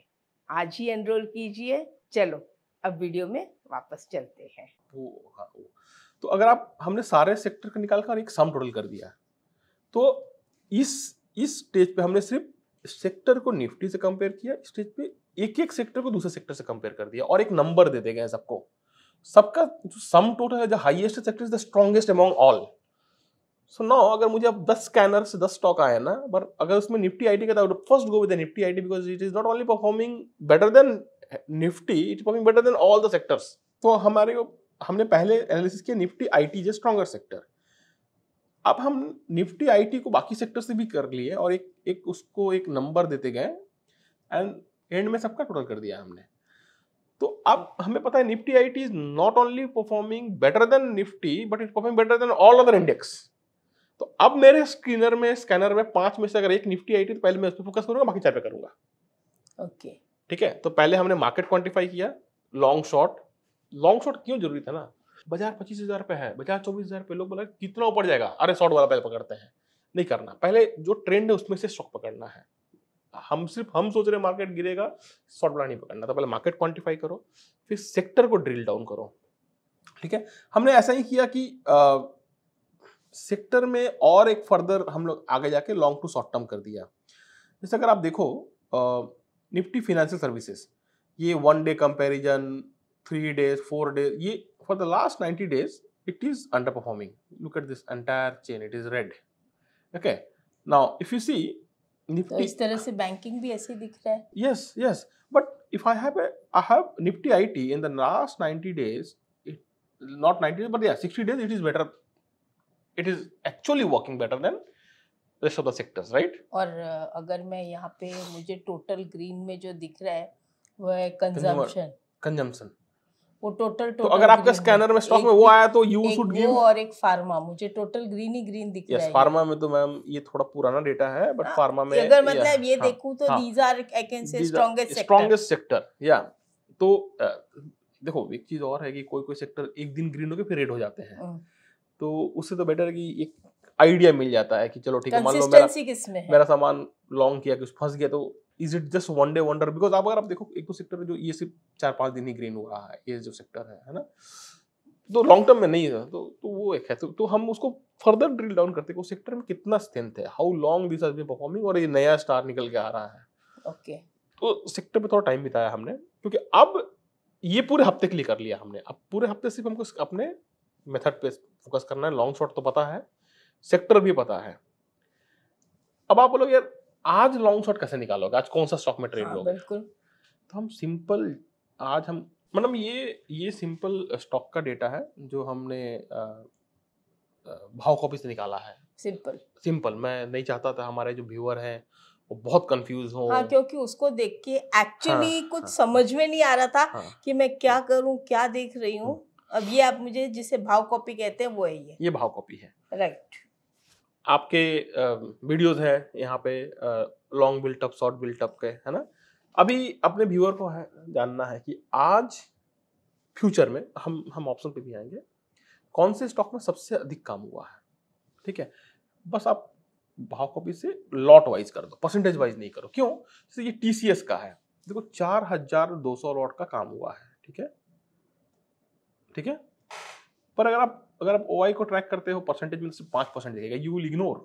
आज ही एनरोल कीजिए चलो अब वीडियो में वापस चलते हैं हाँ, तो अगर आप हमने सारे सेक्टर का निकाल कर एक सम टोटल कर दिया तो इस इस स्टेज पे हमने सिर्फ सेक्टर को निफ्टी से कंपेयर किया स्टेज पे एक एक सेक्टर को दूसरे सेक्टर से कंपेयर कर दिया और एक नंबर दे दे गए सबको सबका जो सम टोटल है जो highest sector is the strongest among all so no अगर मुझे अब दस स्कैनर से दस स्टॉक आया ना बट अगर उसमें निफ्टी आई टी का first go with Nifty I T because it is not only performing better than Nifty it performing better than all the sectors तो हमारे को हमने पहले एनालिसिस किया Nifty I T is stronger sector अब हम Nifty IT को बाकी सेक्टर से भी कर लिए और एक एक उसको एक नंबर देते गए एंड एंड में सबका टोटल कर दिया हमने तो अब हमें पता है Nifty I T is not only performing better than Nifty but it performing better than all other index तो अब मेरे स्क्रीनर में स्कैनर में पांच में से अगर एक निफ्टी आई टी तो पहले मैं उस पर फोकस करूंगा बाकी चार पे करूंगा ओके ठीक है तो पहले हमने मार्केट क्वांटिफाई किया लॉन्ग शॉर्ट लॉन्ग शॉर्ट क्यों जरूरी था ना बाजार पच्चीस हजार पे है बाजार चौबीस हजार पे लोग बोला कितना ऊपर जाएगा अरे शॉर्ट वाला पहले पकड़ते हैं नहीं करना पहले जो ट्रेंड है उसमें से स्टॉक पकड़ना है हम सिर्फ हम सोच रहे मार्केट गिरेगा शॉर्ट वाला नहीं पकड़ना तो पहले मार्केट क्वान्टिफाई करो फिर सेक्टर को ड्रिल डाउन करो ठीक है हमने ऐसा ही किया कि सेक्टर में और एक फर्दर हम लोग आगे जाके लॉन्ग टू शॉर्ट टर्म कर दिया जैसे अगर आप देखो निफ्टी फिनेंशियल सर्विसेज ये one day comparison three days, four days. for the last 90 days, it is underperforming. Look at this entire chain, it is red. Okay. Now, if you see, Nifty. So, इस तरह से banking भी ऐसे दिख रहा yes yes but if I have a I have Nifty IT in the last 90 days it not 90 days but yeah 60 days it is better it is actually working better than rest of the sectors right और uh, अगर मैं यहाँ पे मुझे total green में जो दिख रहा है वो टोटल टोटल तो अगर आपके स्कैनर में स्टॉक में वो आया तो यू शुड गिव और एक फार्मा मुझे टोटल ग्रीन ही ग्रीन दिख रहा है फार्मा में तो मैम ये थोड़ा पुराना डेटा है बट फार्मा हाँ, में अगर मतलब ये हाँ, देखूं तो these are I can say strongest sector strongest sector या तो देखो एक चीज और है कि कोई कोई सेक्टर एक दिन ग्रीन होकर फिर रेड हो जाते हैं हम्म। तो उससे तो बेटर है कि एक आइडिया मिल जाता है कि चलो ठीक है मान लो मेरा मेरा सामान लॉन्ग किया कि फंस गया तो is it just one day wonder because आप अगर आप देखो एक तो सेक्टर जो ये e सिर्फ चार पांच दिन ही ग्रीन हो रहा है ये जो सेक्टर है है ना तो लॉन्ग टर्म में नहीं है तो तो वो एक है तो, तो हम उसको फर्दर ड्रिल डाउन करते हैं उस सेक्टर में कितना स्ट्रेंथ है how long this has been performing और ये नया स्टार निकल के आ रहा है ओके okay. तो सेक्टर में थोड़ा टाइम बिताया हमने क्योंकि अब ये पूरे हफ्ते के लिए कर लिया हमने अब पूरे हफ्ते सिर्फ हमको अपने मेथड पे फोकस करना है लॉन्ग शॉट तो पता है सेक्टर भी पता है अब आप बोलो यार आज लॉन्ग शॉर्ट कैसे निकालोगे आज कौन सा स्टॉक में ट्रेड हाँ, लोगे तो हम सिंपल आज हम मतलब ये ये सिंपल स्टॉक uh, का डेटा है जो हमने uh, uh, भाव कॉपी से निकाला है सिंपल सिंपल मैं नहीं चाहता था हमारे जो व्यूअर हैं वो बहुत कंफ्यूज हो हाँ, क्योंकि उसको देख के एक्चुअली हाँ, कुछ हाँ, समझ में नहीं आ रहा था हाँ, कि मैं क्या करूं क्या देख रही हूं हम्म। अब ये आप मुझे जिसे भाव कॉपी कहते हैं वो है ये ये भाव कॉपी है राइट आपके वीडियोस हैं यहाँ पे लॉन्ग बिल्टअप शॉर्ट बिल्टअप के है ना अभी अपने व्यूअर को है जानना है कि आज फ्यूचर में हम हम ऑप्शन पे भी आएंगे कौन से स्टॉक में सबसे अधिक काम हुआ है ठीक है बस आप भाव कॉपी से लॉट वाइज कर दो परसेंटेज वाइज नहीं करो क्यों जैसे ये टी का है देखो चार हजार दो सौ लॉट का काम हुआ है ठीक है ठीक है पर अगर आप अगर आप ओ को ट्रैक करते हो परसेंटेज में सिर्फ पाँच परसेंट देखेगा यू विल इग्नोर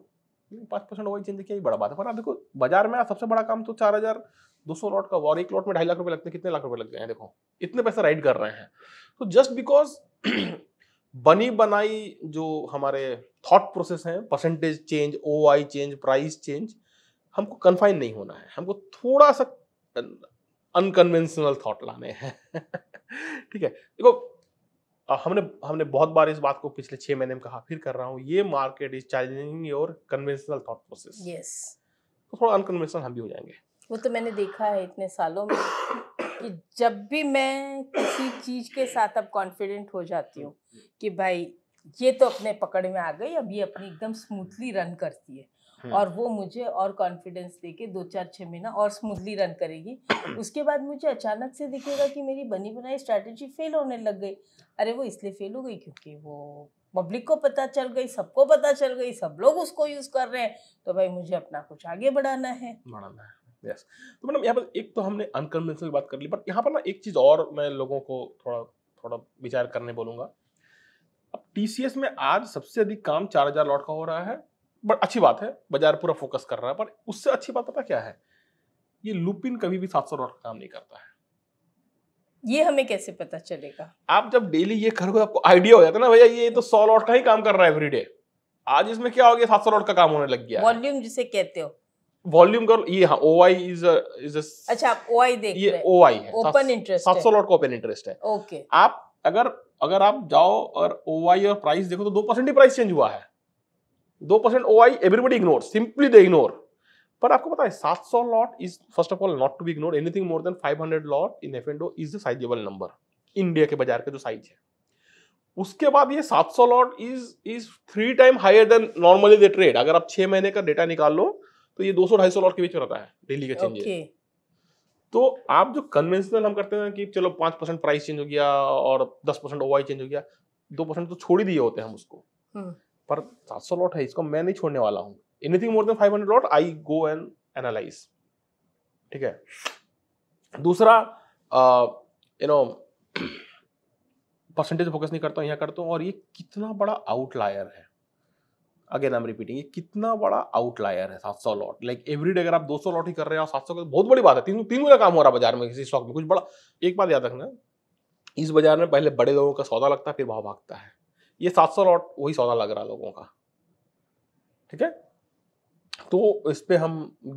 पाँच परसेंट ओ आई चेंज देखिए बड़ा बात है पर आप देखो बाजार में सबसे बड़ा काम तो चार हज़ार दो सौ लॉट का और एक लॉट में ढाई लाख रुपए लगते हैं कितने लाख रुपए लग गए हैं देखो इतने पैसे राइड कर रहे हैं तो जस्ट बिकॉज बनी बनाई जो हमारे थॉट प्रोसेस हैं percentage change O I change price change हमको कन्फाइन नहीं होना है हमको थोड़ा सा अनकन्वेंशनल थॉट लाने हैं ठीक है देखो हमने हमने बहुत बार इस बात को पिछले छह महीने में कहा फिर कर रहा हूँ ये market is challenging your conventional thought process yes तो थोड़ा अनकन्वेंशनल हम भी हो जाएंगे वो तो मैंने देखा है इतने सालों में कि जब भी मैं किसी चीज के साथ अब कॉन्फिडेंट हो जाती हूँ कि भाई ये तो अपने पकड़ में आ गई अब ये अपनी एकदम स्मूथली रन करती है हम्म। और वो मुझे और कॉन्फिडेंस देके दो चार छः महीना और स्मूथली रन करेगी उसके बाद मुझे अचानक से दिखेगा कि मेरी बनी बनाई स्ट्रैटेजी फेल होने लग गई अरे वो इसलिए फेल हो गई क्योंकि वो पब्लिक को पता चल गई सबको पता चल गई सब लोग उसको यूज़ कर रहे हैं तो भाई मुझे अपना कुछ आगे बढ़ाना है बढ़ाना है यस yes. तो मैडम यहाँ पर एक तो हमने अनकन्वेंशनल बात कर ली बट यहाँ पर ना एक चीज़ और मैं लोगों को थोड़ा थोड़ा विचार करने बोलूँगा अब टी में आज सबसे अधिक काम चार हज़ार लॉट का हो रहा है बट अच्छी बात है बाजार पूरा फोकस कर रहा है पर उससे अच्छी बात पता क्या है ये लुपिन कभी भी सात सौ डॉलर का काम नहीं करता है ये हमें कैसे पता चलेगा आप जब डेली ये करोगे आपको आइडिया हो जाता है ना भैया ये तो सौ लॉट का ही काम कर रहा है एवरीडे आज इसमें क्या हो गया सात सौ लॉट का काम होने लग गया वॉल्यूम जिसे कहते हो वॉल्यूम कर ये हाँ ओआई इज इज अच्छा आप ओआई देख ये ओआई है ओपन इंटरेस्ट सौ लॉट का ओपन इंटरेस्ट है ओके आप अगर अगर आप जाओ और ओआई और प्राइस देखो तो दो परसेंट ही प्राइस चेंज हुआ है दो percent O I everybody ignore simply they ignore पर आपको पता है सात सौ lot is first of all not to be ignore anything more than five hundred lot in F and is the sizeable number India के बाजार का जो साइज है उसके बाद ये सात सौ lot is is three time higher than normally they trade अगर आप छह महीने का डेटा निकाल लो तो ये दो सौ ढाई सौ लॉट के बीच में रहता है डेली का चेंज तो आप जो कन्वेंशनल हम करते हैं कि चलो पांच परसेंट प्राइस चेंज हो गया और दस परसेंट ओवाई चेंज हो गया दो परसेंट तो छोड़ ही दिए होते हैं हम उसको हम्म। पर सात सौ लॉट है इसको मैं नहीं छोड़ने वाला हूँ anything more than five hundred lot I go and analyse ठीक है दूसरा यू नो परसेंटेज फोकस नहीं करता हूँ यहाँ करता हूँ और ये कितना बड़ा आउटलायर है अगेन आई एम रिपीटिंग ये कितना बड़ा आउटलायर है सात सौ लॉट लाइक एवरी डे अगर आप दो सौ लॉट ही कर रहे हैं और सात सौ बहुत बड़ी बात है तीन तीन गुना काम हो रहा है बाजार में किसी स्टॉक में कुछ बड़ा एक बात याद रखना इस बाजार में पहले बड़े लोगों का सौदा लगता है फिर भाव भागता है ये सात सौ लॉट वही सौदा लग रहा लोगों का ठीक है तो इस पे हम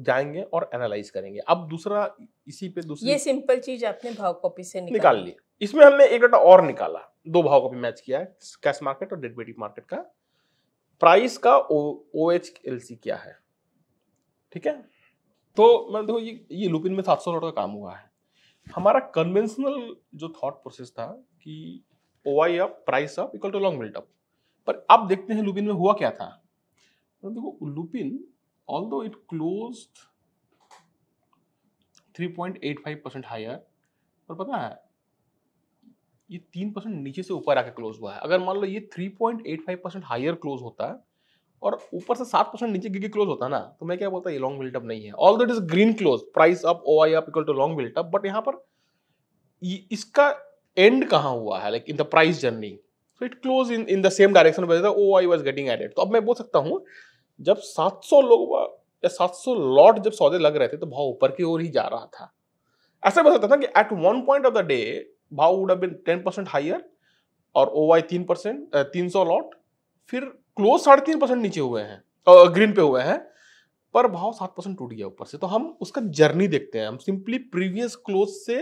जाएंगे और एनालाइज करेंगे अब दूसरा इसी पे दूसरी ये सिंपल चीज आपने भाव कॉपी से निकाल, निकाल ली इसमें हमने एक डाटा और निकाला दो भाव कॉपी मैच किया है कैश मार्केट और डेट मार्केट का प्राइस का ओ एच एल सी क्या है ठीक है तो मैं देखो ये ये लुपिन में सात सौ लॉट का काम हुआ है हमारा कन्वेंशनल जो थॉट प्रोसेस था कि O I up price up equal to long built up पर अब देखते हैं लुपिन में हुआ क्या था तो देखो Lupin although it close three point eight five percent higher पर पता है ये तीन परसेंट नीचे से ऊपर आके क्लोज हुआ है अगर मान लो ये three point eight five percent higher close होता है और ऊपर से सात परसेंट नीचे गिर क्लोज होता ना तो मैं क्या बोलता ये लॉन्ग बिल्टअप नहीं है all that is green close price up O I up equal to long built up but यहाँ पर इसका एंड कहाँ हुआ है like in the price journey so it close in in the same direction O I was getting added तो अब मैं बोल सकता हूँ जब 700 सौ लोग या 700 लॉट जब सौदे लग रहे थे तो भाव ऊपर की ओर ही जा रहा था ऐसा बोल सकता था कि at one point of the day भाव would been ten percent higher और ओ आई तीन परसेंट तीन सौ लॉट फिर क्लोज साढ़े तीन परसेंट नीचे हुए हैं ग्रीन पे हुए हैं पर भाव सात परसेंट टूट गया ऊपर से तो हम उसका जर्नी देखते हैं हम सिंपली प्रीवियस क्लोज से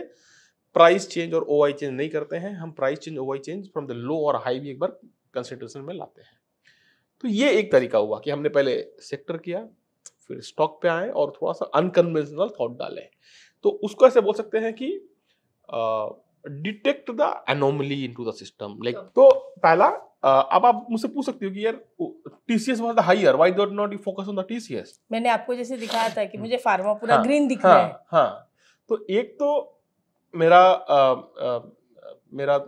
प्राइस चेंज और ओ चेंज नहीं करते हैं हम price change O change from the low और हाई भी एक बार कंसिडरेशन में लाते हैं तो ये एक तरीका हुआ कि हमने पहले सेक्टर किया फिर स्टॉक पे आए और थोड़ा सा अनकन्वेंशनल थॉट डाले तो उसको ऐसे बोल सकते हैं कि detect the anomaly into the system like तो पहला uh, अब आप मुझसे पूछ सकती हो कि यार TCS was the higher why don't not you focus on the TCS मैंने आपको जैसे दिखाया था कि हम्म। मुझे फार्मा पूरा हाँ, ग्रीन दिख हाँ, रहा हाँ, है हां तो एक तो मेरा आ, आ, मेरा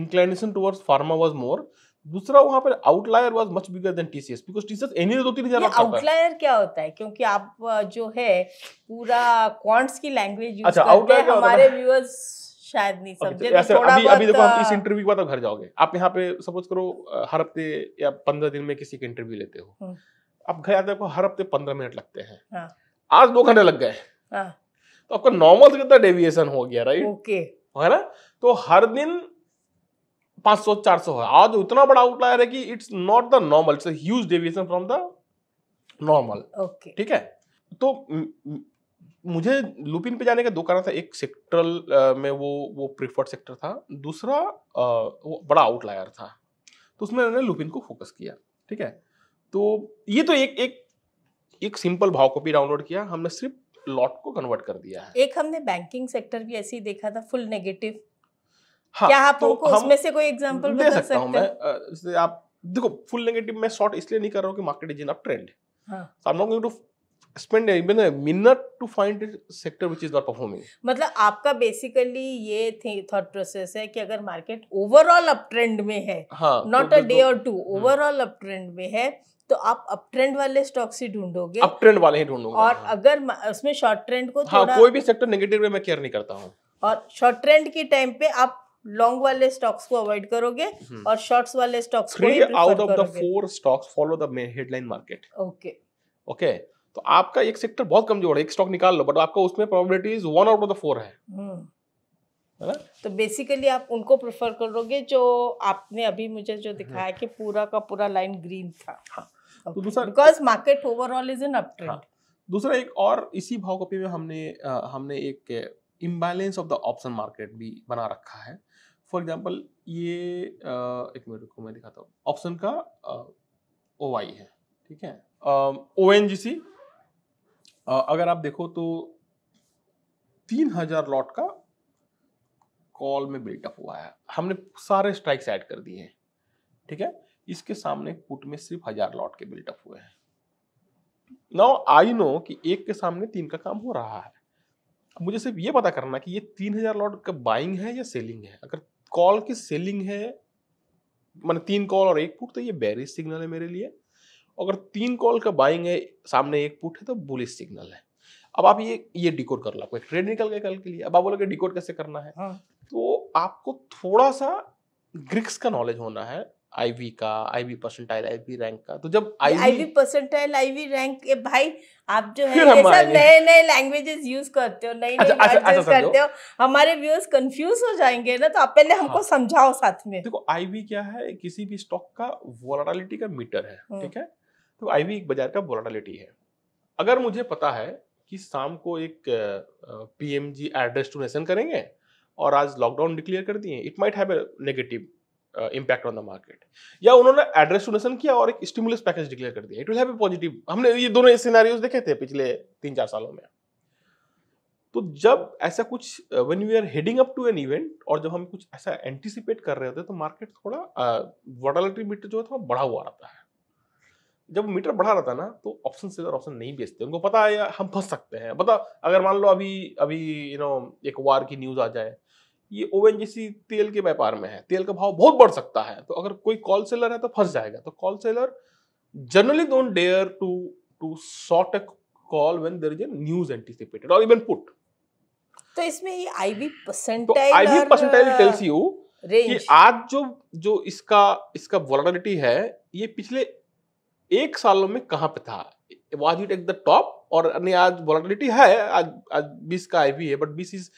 inclination towards pharma was more दूसरा वहां पर outlier was much bigger than TCS because TCS any दो तीन हजार आउटलायर क्या होता है क्योंकि आप जो है पूरा क्वांट्स की लैंग्वेज यूज अच्छा, करते हैं हमारे व्यूअर्स शायद नहीं समझे okay, तो अभी अभी देखो हम इस इंटरव्यू के बाद घर जाओगे आप यहाँ पे सपोज करो हर हफ्ते या पंद्रह दिन में किसी का इंटरव्यू लेते हो हम्म। आप घर आते हर हफ्ते पंद्रह मिनट लगते हैं हाँ। आज दो घंटे लग गए हाँ। तो आपका नॉर्मल से कितना डेविएशन हो गया राइट ओके है ना तो हर दिन 500 400 है आज उतना बड़ा आउटलायर है कि it's not the normal it's huge deviation from the normal okay ठीक है तो मुझे लुपिन पे जाने का दो कारण था एक सेक्टरल में वो वो प्रिफर्ड सेक्टर था दूसरा वो बड़ा आउटलायर था तो उसमें मैंने लुपिन को फोकस किया ठीक है तो ये तो एक एक एक सिंपल भाव कॉपी डाउनलोड किया हमने सिर्फ लॉट को कन्वर्ट कर दिया है एक हमने बैंकिंग सेक्टर भी ऐसे ही देखा था फुल नेगेटिव हाँ, क्या आप तो हमको उसमें से कोई एग्जांपल बता सकते हैं मैं जैसे आप देखो फुल नेगेटिव मैं शॉर्ट इसलिए नहीं कर रहा हूँ कि market is in up trend so I am not going to spend even a minute to find sector which is not performing मतलब आपका बेसिकली ये थॉट प्रोसेस है कि अगर मार्केट ओवरऑल अप ट्रेंड में है नॉट अ डे और to overall up trend में है तो आप अप ट्रेंड वाले स्टॉक्स ही ढूंढोगे अप ट्रेंड वाले ही ढूंढोगे और हाँ। अगर उसमें शॉर्ट ट्रेंड को हाँ, कोई भी सेक्टर नेगेटिव में मैं केयर नहीं करता हूँ और शॉर्ट ट्रेंड के टाइम पे आप लॉन्ग वाले स्टॉक्स को अवॉइड करोगे हम्म। और शॉर्ट्स वाले स्टॉक्स को out of the four stocks follow the headline market okay okay तो आपका एक सेक्टर बहुत कमजोर है एक स्टॉक निकाल लो बट आपका उसमें probabilities one out of the four है ना? तो बेसिकली आप उनको प्रेफर करोगे जो आपने अभी मुझे जो दिखाया हम्म। कि पूरा का पूरा लाइन ग्रीन था हाँ तो, तो दूसरा because market overall is in दूसरा एक और इसी भाव कॉपी में हमने आ, हमने एक imbalance of the option market भी बना रखा है फॉर एग्जाम्पल ये आ, एक मिनट को मैं दिखाता हूँ ऑप्शन का ओ आई है ठीक है ओ एन जी सी अगर आप देखो तो तीन हजार लॉट का कॉल में बिल्टअप हुआ है हमने सारे स्ट्राइक्स ऐड कर दिए हैं ठीक है इसके सामने पुट में सिर्फ हजार लॉट के बिल्टअप हुए हैं नाउ आई नो कि एक के सामने तीन का काम हो रहा है मुझे सिर्फ ये पता करना कि ये तीन हजार लॉट का बाइंग है या सेलिंग है अगर कॉल की सेलिंग है मैंने तीन कॉल और एक पुट तो ये बैरिज सिग्नल है मेरे लिए अगर तीन कॉल का बाइंग है सामने एक पुट है तो बुलिस सिग्नल है अब आप ये ये डिकोड कर लो ट्रेड निकल गया कल के लिए अब आप बोलोगे डिकोड कैसे करना है हाँ। तो आपको थोड़ा सा ग्रिक्स का नॉलेज होना है आईवी का आईवी परसेंटाइल आईवी रैंक का तो जब आईवी परसेंटाइल आईवी रैंक ये भाई आप जो है ये सब नए नए लैंग्वेजेस यूज करते हो नई नई वर्ड्स करते हो हमारे व्यूअर्स कंफ्यूज हो जाएंगे ना तो आप पहले हाँ। हमको हाँ। समझाओ साथ में देखो आईवी क्या है किसी भी स्टॉक का वोलेटिलिटी का मीटर है हाँ। ठीक है तो आईवी एक बाजार का वोलेटिलिटी है अगर मुझे पता है कि शाम को एक पीएमजी एड्रेस टू नेशन करेंगे और आज लॉकडाउन डिक्लेयर कर दिए it might have a negative impact on the market या उन्होंने एड्रेस डोनेशन किया और एक स्टिमुलस पैकेज डिक्लेयर कर दिया it will have a positive हमने ये दोनों सिनेरियोज देखे थे पिछले तीन चार सालों में तो जब ऐसा कुछ when we are heading up to an event और जब हम कुछ ऐसा एंटिसिपेट कर रहे होते हैं तो मार्केट थोड़ा वॉटालिटी uh, मीटर जो है थोड़ा बढ़ा हुआ रहता है जब मीटर बढ़ा रहता है ना तो ऑप्शन से ऑप्शन नहीं बेचते उनको पता है हम फंस सकते हैं पता अगर मान लो अभी अभी यू नो एक वार की न्यूज़ आ जाए ये ओ तेल के व्यापार में है तेल का भाव बहुत बढ़ सकता है तो अगर कोई कॉल सेलर है तो फंस जाएगा तो call seller generally don't dare to to short a call when there is a news anticipated और इवन पुट तो इसमें ये आईबी परसेंटाइल तो परसेंटाइल टेल्स यू कि आज जो जो इसका इसका वोलेटिलिटी है ये पिछले एक साल में कहां पे था was it at the top और आज वोलेटिलिटी है आज आज 20 का आईबी है but 20 is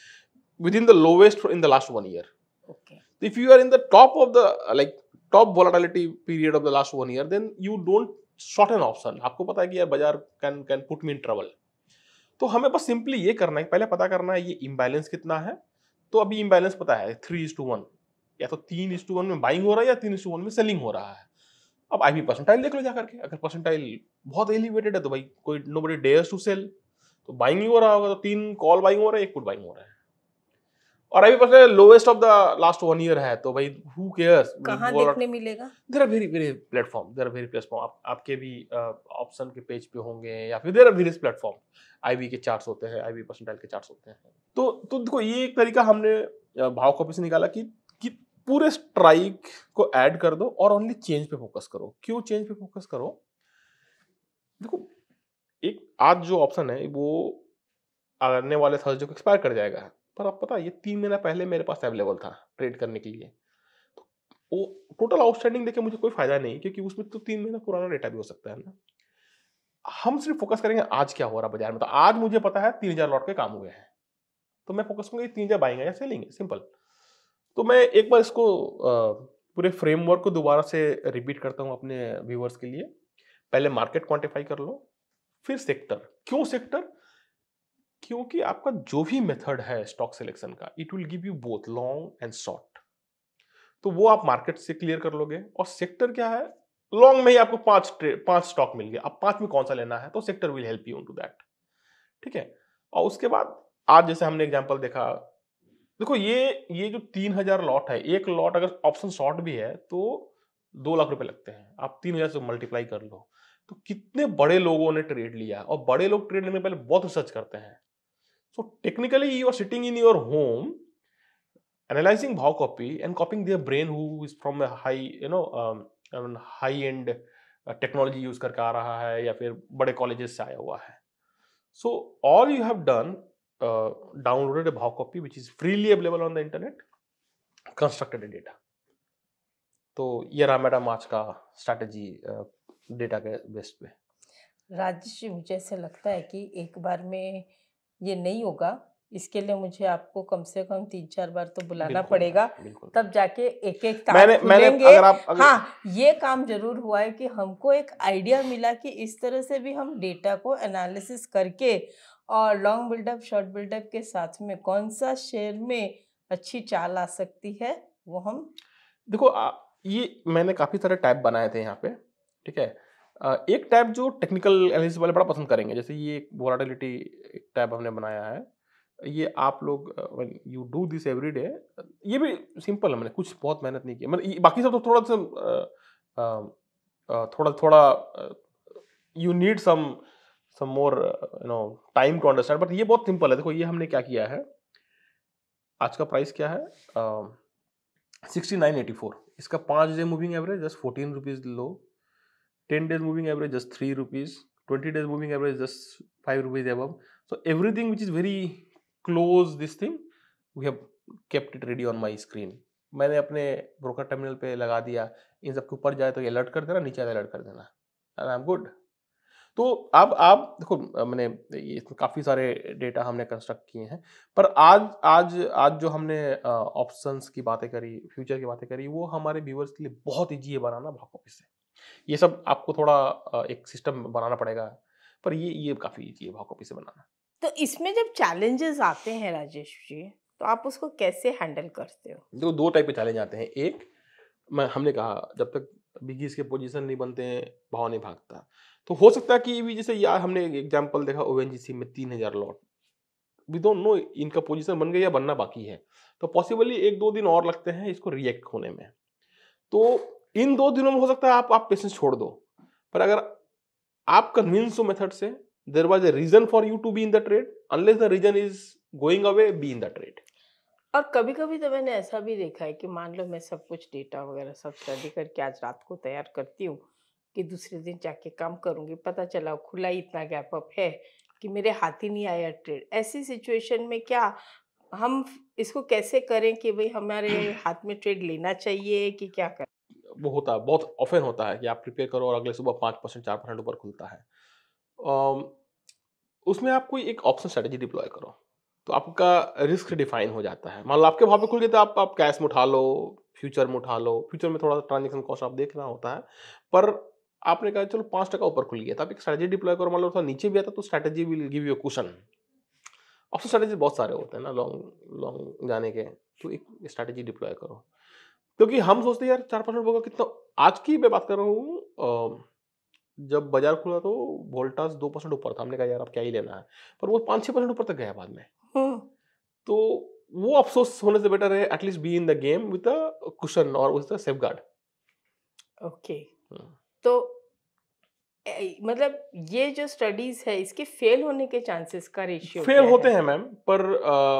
within the lowest in the last one year. Okay. If you are in the top of the like top volatility period of the last one year, then you don't short an option. आपको पता है कि यार बाजार can can put me in trouble. तो हमें बस simply ये करना है पहले पता करना है ये इम्बैलेंस कितना है तो अभी इम्बैलेंस पता है थ्री इज टू वन या तो तीन इज टू वन में बाइंग हो रहा है या तीन इज टू वन में सेलिंग हो रहा है अब आई बी परसेंटाइल देख लो जा करके अगर परसेंटाइल बहुत एलिवेटेड है तो भाई कोई nobody dares to sell तो बाइंग ही हो रहा होगा तो तीन कॉल बाइंग हो रहा है एक पुट बाइंग हो रहा है और अभी पता है lowest of the last one year है तो भाई हु केयर्स कहां देखने मिलेगा there are very very platform there are very platform आपके भी ऑप्शन के पेज पे होंगे या फिर there are various platform IV के चार्ट्स होते हैं आईबी परसेंटाइल के चार्ट्स होते हैं तो तो देखो ये एक तरीका हमने भाव कॉपी से निकाला कि कि पूरे स्ट्राइक को ऐड कर दो और ओनली चेंज पे फोकस करो क्यों चेंज पे फोकस करो देखो एक आज जो ऑप्शन है वो आने वाले थर्सडे को एक्सपायर कर जाएगा पर आप पता ये तीन महीना पहले मेरे पास अवेलेबल था ट्रेड करने के लिए तो वो टोटल आउटस्टैंडिंग देखे मुझे कोई फायदा नहीं क्योंकि उसमें तो तीन महीना पुराना डेटा भी हो सकता है ना हम सिर्फ फोकस करेंगे आज क्या हो रहा है बाजार में तो आज मुझे पता है तीन हजार लॉट के काम हुए हैं तो मैं फोकस करूंगा तीन हजार बाएंगे या सेलिंग है सिंपल तो मैं एक बार इसको पूरे फ्रेमवर्क को दोबारा से रिपीट करता हूँ अपने व्यूवर्स के लिए पहले मार्केट क्वांटिफाई कर लो फिर सेक्टर क्यों सेक्टर क्योंकि आपका जो भी मेथड है स्टॉक सिलेक्शन का it will give you both long and short तो वो आप मार्केट से क्लियर कर लोगे और सेक्टर क्या है लॉन्ग में ही आपको पांच पांच स्टॉक मिल गया अब पांच में कौन सा लेना है तो sector will help you to that ठीक है और उसके बाद आज जैसे हमने एग्जाम्पल देखा देखो ये ये जो तीन हजार लॉट है एक लॉट अगर ऑप्शन शॉर्ट भी है तो दो लाख रुपए लगते हैं आप तीन हजार से मल्टीप्लाई कर लो तो कितने बड़े लोगों ने ट्रेड लिया और बड़े लोग ट्रेड लेने पहले बहुत रिसर्च करते हैं So technically, you are sitting in your home, analyzing Bhav copy and copying their brain who is from a high, you know, um, I mean, high end technology use करके आ रहा है या फिर बड़े कॉलेजेस से आया हुआ है so all you have done downloaded a भाव copy which is freely available on the internet constructed data तो ये रहा मैडम आज का स्ट्रैटेजी डेटा uh, के बेस्ट पे राजेश मुझे ऐसे लगता है कि एक बार में ये नहीं होगा इसके लिए मुझे आपको कम से कम तीन चार बार तो बुलाना पड़ेगा तब जाके एक एक काम मैंने, मैंने अगर आप अगर... हाँ ये काम जरूर हुआ है कि हमको एक आइडिया मिला कि इस तरह से भी हम डेटा को एनालिसिस करके और लॉन्ग बिल्डअप शॉर्ट बिल्डअप के साथ में कौन सा शेयर में अच्छी चाल आ सकती है वो हम देखो आ, ये मैंने काफी सारे टाइप बनाए थे यहाँ पे ठीक है एक टैब जो टेक्निकल एनालिसिस वाले बड़ा पसंद करेंगे जैसे ये एक वोलाटिलिटी टैब हमने बनाया है ये आप लोग you do this every day ये भी सिंपल है मैंने कुछ बहुत मेहनत नहीं की मतलब बाकी सब तो थोड़ा सा थोड़ा थोड़ा you need some some more you know time to understand but ये बहुत सिंपल है देखो ये हमने क्या किया है आज का प्राइस क्या है सिक्सटी नाइन एटी फोर इसका पाँच day moving average just fourteen rupees low 10 days moving average just 3 rupees 20 days moving average just 5 rupees above so everything which is very close this thing we have kept it ready on my screen मैंने अपने broker terminal पे लगा दिया इन सबके ऊपर जाए तो alert कर देना नीचे अलर्ट तो कर देना आई एम गुड तो अब आप देखो मैंने ये काफ़ी सारे डेटा हमने कंस्ट्रक्ट किए हैं पर आज आज आज जो हमने ऑप्शंस की बातें करी फ्यूचर की बातें करी वो हमारे व्यूवर्स के लिए बहुत ईजी है बनाना भाग ऑफिस से ये सब आपको थोड़ा एक सिस्टम बनाना पड़ेगा पर ये ये काफ़ी ईजी है भाव कॉपी से बनाना तो इसमें जब चैलेंजेस आते हैं राजेश जी तो आप उसको कैसे हैंडल करते हो देखो दो टाइप के चैलेंज आते हैं एक मैं हमने कहा जब तक बिगिस के पोजीशन नहीं बनते हैं भाव नहीं भागता तो हो सकता है कि भी जैसे यार हमने एक एग्जाम्पल देखा ओ में तीन हज़ार लॉट वी डोंट नो इनका पोजीशन बन गया या बनना बाकी है तो पॉसिबली एक दो दिन और लगते हैं इसको रिएक्ट होने में तो इन दो दिनों में हो सकता है आप आप पेशेंस छोड़ दो पर अगर आप कन्विंस हो मेथड से there was a reason for you to be in the trade unless the reason is going away be in the trade और कभी कभी तो मैंने ऐसा भी देखा है कि मान लो मैं सब कुछ डेटा वगैरह सब स्टडी करके आज रात को तैयार करती हूँ कि दूसरे दिन जाके काम करूँगी पता चला खुला ही इतना गैप अप है कि मेरे हाथ ही नहीं आया ट्रेड ऐसी सिचुएशन में क्या हम इसको कैसे करें कि भाई हमारे हाथ में ट्रेड लेना चाहिए कि क्या करें वो होता है बहुत ऑफेन होता है कि आप प्रिपेयर करो और अगले सुबह पाँच परसेंट चार परसेंट ऊपर खुलता है उसमें आप कोई एक ऑप्शन स्ट्रेटेजी डिप्लॉय करो तो आपका रिस्क डिफाइन हो जाता है मान लो आपके भाव पे खुल जाता तो आप आप कैश में उठा लो फ्यूचर में उठा लो फ्यूचर में थोड़ा सा ट्रांजेक्शन कॉस्ट आप देखना होता है पर आपने कहा चलो पाँच टका ऊपर खुल गया तो आप एक स्ट्रैटेजी डिप्लॉय करो मान लो थोड़ा नीचे भी आता तो strategy will give you question option strategy बहुत सारे होते हैं ना लॉन्ग लॉन्ग जाने के तो एक स्ट्रैटेजी डिप्लॉय करो क्योंकि हम सोचते यार चार परसेंट होगा कितना आज की मैं बात कर रहा हूँ जब बाजार खुला तो वोल्टास दो परसेंट ऊपर था हमने कहा यार अब क्या ही लेना है पर वो पाँच छः परसेंट ऊपर तक गया बाद में हाँ। तो वो अफसोस होने से बेटर है at least be in the game with a cushion और with a safeguard okay तो मतलब ये जो स्टडीज है इसके फेल होने के चांसेस का रेशियो फेल होते हैं है मैम पर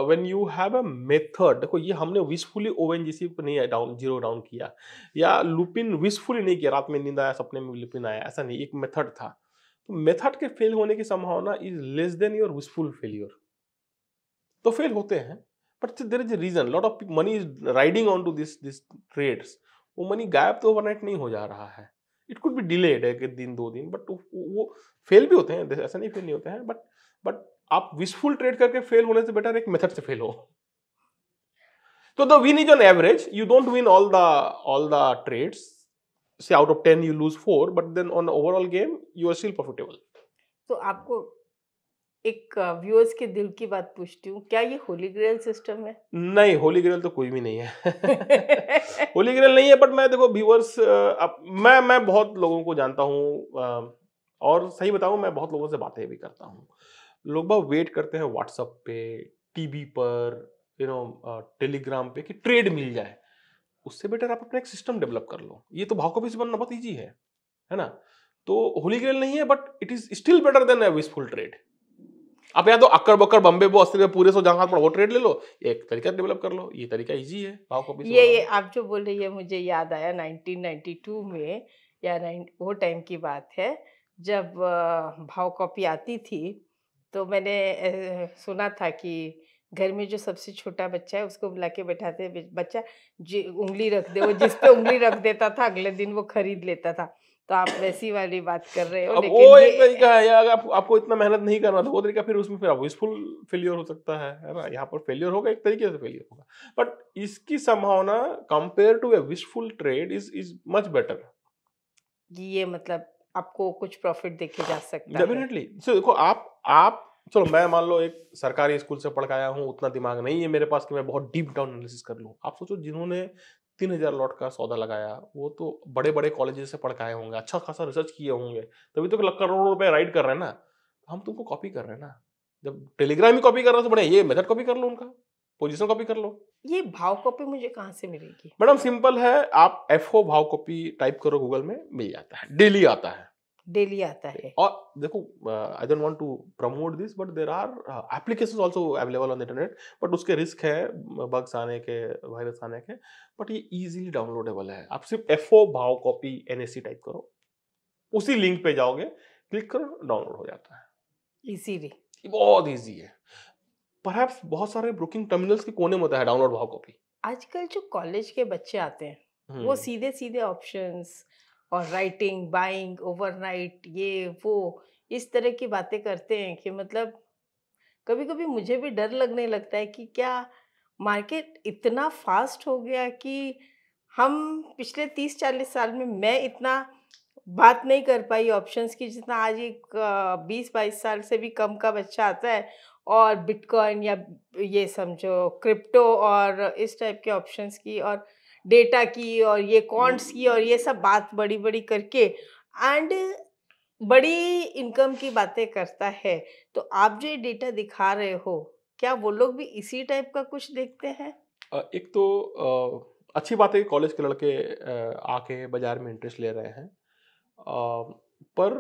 when you have a method देखो ये हमने विशफुली ओएनजीसी को नहीं डाउन जीरो डाउन किया या लुपिन विशफुली नहीं किया रात में नींद आया सपने में लुपिन आया ऐसा नहीं एक मेथड था तो मेथड के फेल होने की संभावना is less than your wishful failure तो फेल होते हैं but there is a reason lot of money is riding on to this this trades वो मनी गायब तो ओवरनाइट नहीं हो जा रहा है इट कुड भी डिलेड है कि दिन दो दिन बट वो फेल भी होते हैं ऐसा नहीं फेल नहीं होते हैं बट बट आप विशफुल ट्रेड करके फेल होने से बेटर एक मेथड से फेल हो तो the win is on average you don't win all the all the trades से out of ten you lose four but then on overall game you are still profitable तो आपको एक viewers के दिल की बात पूछती हूँ क्या ये होली ग्रेल सिस्टम है नहीं होली ग्रेल तो कोई भी नहीं है होली ग्रेल नहीं है बट मैं देखो व्यूअर्स मैं मैं बहुत लोगों को जानता हूँ और सही बताऊँ मैं बहुत लोगों से बातें भी करता हूँ लोग बहुत वेट करते हैं व्हाट्सअप पे टीवी पर यू नो टेलीग्राम पे कि ट्रेड मिल जाए उससे बेटर आप अपना एक सिस्टम डेवलप कर लो ये तो भाव को भी बनना बहुत ईजी है है ना तो होली ग्रेल नहीं है but it is still better than a wishful trade अब या तो अक्कर बक्कर बम्बे वो अस्सी पूरे सौ जहां पर वो ट्रेड ले लो एक तरीका डेवलप कर लो ये तरीका इजी है भाव कॉपी ये ये आप जो बोल रही है मुझे याद आया 1992 में या वो टाइम की बात है जब भाव कॉपी आती थी तो मैंने सुना था कि घर में जो सबसे छोटा बच्चा है उसको बुला के बैठाते बच्चा जी उंगली रख दे वो जिस पे उंगली रख देता था अगले दिन वो खरीद लेता था तो आप वैसी वाली बात कर रहे हो लेकिन वो एक तरीका है अगर आप, आपको इतना मेहनत नहीं करना तो वो तरीका फिर उसमें फिर वॉइसफुल फेलियर हो सकता है है ना यहाँ पर फेलियर होगा एक तरीके से फेलियर होगा बट इसकी संभावना compare to a wishful trade is is much better ये मतलब आपको कुछ प्रॉफिट देखे जा सकता है डेफिनेटली सो देखो आप आप चलो मैं मान लो एक सरकारी स्कूल से पढ़ के आया हूँ उतना दिमाग नहीं है मेरे पास कि मैं बहुत डीप डाउन एनालिसिस कर लूँ आप सोचो जिन्होंने तीन हजार लॉट का सौदा लगाया वो तो बड़े बड़े कॉलेजेस से आए होंगे अच्छा खासा रिसर्च किए होंगे तभी तो करोड़ों रुपए राइड कर रहे हैं ना हम तुमको कॉपी कर रहे हैं ना जब टेलीग्राम ही कॉपी कर रहे हो तो बढ़िया ये मेथड कॉपी कर लो उनका पोजिशन कॉपी कर लो ये भाव कॉपी मुझे कहाँ से मिलेगी मैडम सिंपल है आप एफ भाव कॉपी टाइप करो गूगल में मिल जाता है डेली आता है डेली आता है और देखो I don't want to promote this but there are application also available on internet but उसके रिस्क है बग्स आने के वायरस आने के बट ये इजीली डाउनलोडेबल है आप सिर्फ एफ ओ भाव कॉपी एन टाइप करो उसी लिंक पे जाओगे क्लिक करो डाउनलोड हो जाता है इजीली बहुत ईजी है परहैप्स बहुत सारे ब्रोकिंग टर्मिनल्स के कोने में होता है डाउनलोड भाव कॉपी आजकल जो कॉलेज के बच्चे आते हैं वो सीधे सीधे ऑप्शंस और राइटिंग बाइंग ओवरनाइट ये वो इस तरह की बातें करते हैं कि मतलब कभी कभी मुझे भी डर लगने लगता है कि क्या मार्केट इतना फास्ट हो गया कि हम पिछले तीस चालीस साल में मैं इतना बात नहीं कर पाई ऑप्शंस की जितना आज एक बीस बाईस साल से भी कम का बच्चा आता है और बिटकॉइन या ये समझो क्रिप्टो और इस टाइप के ऑप्शंस की और डेटा की और ये कॉन्ट्स की और ये सब बात बड़ी बड़ी करके एंड बड़ी इनकम की बातें करता है तो आप जो ये डेटा दिखा रहे हो क्या वो लोग भी इसी टाइप का कुछ देखते हैं एक तो अच्छी बात है कि कॉलेज के लड़के आके बाजार में इंटरेस्ट ले रहे हैं पर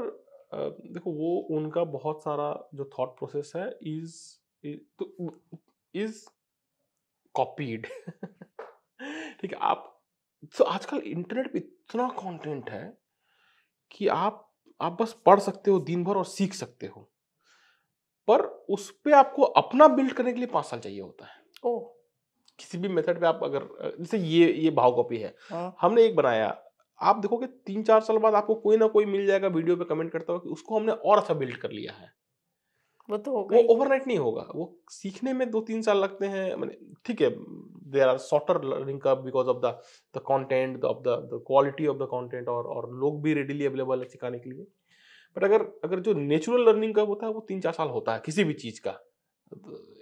देखो वो उनका बहुत सारा जो थॉट प्रोसेस है इज इज कॉपीड ठीक है आप तो आजकल इंटरनेट पे इतना कंटेंट है कि आप आप बस पढ़ सकते हो दिन भर और सीख सकते हो पर उस पर आपको अपना बिल्ड करने के लिए पांच साल चाहिए होता है ओ किसी भी मेथड पे आप अगर जैसे ये ये भाव कॉपी है आ? हाँ। हमने एक बनाया आप देखोगे तीन चार साल बाद आपको कोई ना कोई मिल जाएगा वीडियो पे कमेंट करता हुआ कि उसको हमने और अच्छा बिल्ड कर लिया है वो तो होगा वो ओवरनाइट नहीं होगा वो सीखने में दो तीन साल लगते हैं मैंने ठीक है there are shorter learning curve because of the the content of the the quality of the content और और लोग भी रेडीली अवेलेबल है सिखाने के लिए बट अगर अगर जो नेचुरल लर्निंग कर्व होता है वो तीन चार साल होता है किसी भी चीज़ का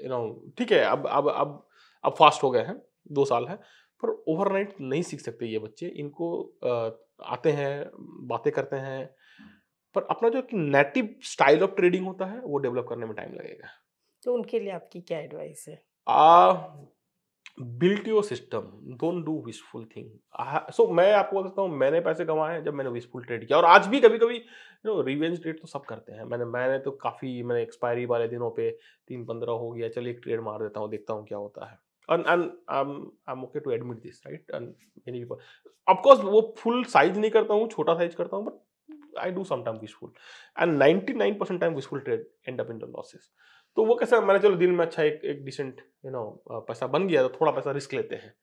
यू नो ठीक है अब अब अब अब फास्ट हो गए हैं दो साल है पर ओवरनाइट नहीं सीख सकते ये बच्चे इनको आते हैं बातें करते हैं पर अपना जो नेटिव स्टाइल ऑफ ट्रेडिंग होता है वो डेवलप करने में टाइम लगेगा तो उनके लिए आपकी क्या एडवाइस है आ, built your system don't do wishful thing so मैं आपको बोल सकता हूँ मैंने पैसे कमाए हैं जब मैंने विशफुल ट्रेड किया और आज भी कभी कभी नो रिवेंज ट्रेड तो सब करते हैं मैंने मैंने तो काफ़ी मैंने एक्सपायरी वाले दिनों पे तीन पंद्रह हो गया चलिए एक ट्रेड मार देता हूँ देखता हूँ क्या होता है and and I am okay to admit this right and many people of course वो फुल साइज नहीं करता हूँ छोटा साइज करता हूँ but I do sometime wishful and ninety nine percent time wishful trade end up in the losses तो वो कैसे मैंने चलो दिन में अच्छा एक एक डिसेंट यू नो पैसा बन गया तो थोड़ा पैसा रिस्क लेते हैं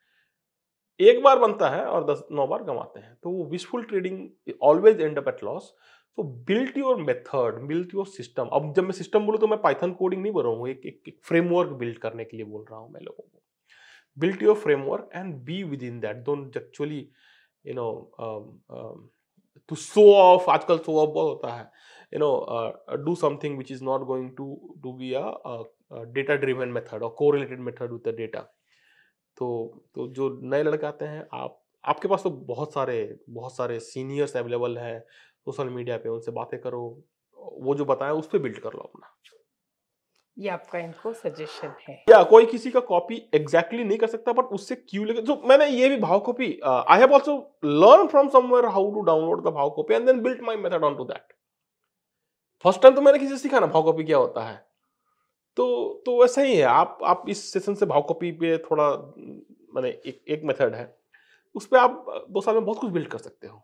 एक बार बनता है और दस नौ बार गंवाते हैं तो वो wishful trading always end up at loss तो built your method built your system अब जब मैं सिस्टम बोलूँ तो मैं पाइथन कोडिंग नहीं बोल रहा हूँ एक, एक फ्रेमवर्क बिल्ड करने के लिए बोल रहा हूँ मैं लोगों को built your framework and be within that don't actually you know to show off आजकल शो ऑफ बहुत होता है you know do something which is not going to do be a data driven method और correlated method with the data तो तो जो नए लड़के आते हैं आप आपके पास तो बहुत सारे बहुत सारे सीनियर्स अवेलेबल हैं सोशल मीडिया पे उनसे बातें करो वो जो बताएं उस पर बिल्ड कर लो अपना ये आपका इनको सजेशन है या yeah, कोई किसी का कॉपी एग्जैक्टली नहीं कर सकता बट उससे क्यू लेकर तो मैंने ये भी bhav copy I have also learn from somewhere how to download the bhav copy and then built my method on to that first time तो मैंने किसी से सीखा ना भाव कॉपी क्या होता है तो तो वैसा ही है आप आप इस सेशन से भाव कॉपी पे थोड़ा मैंने एक एक मेथड है उस पर आप दो साल में बहुत कुछ बिल्ड कर सकते हो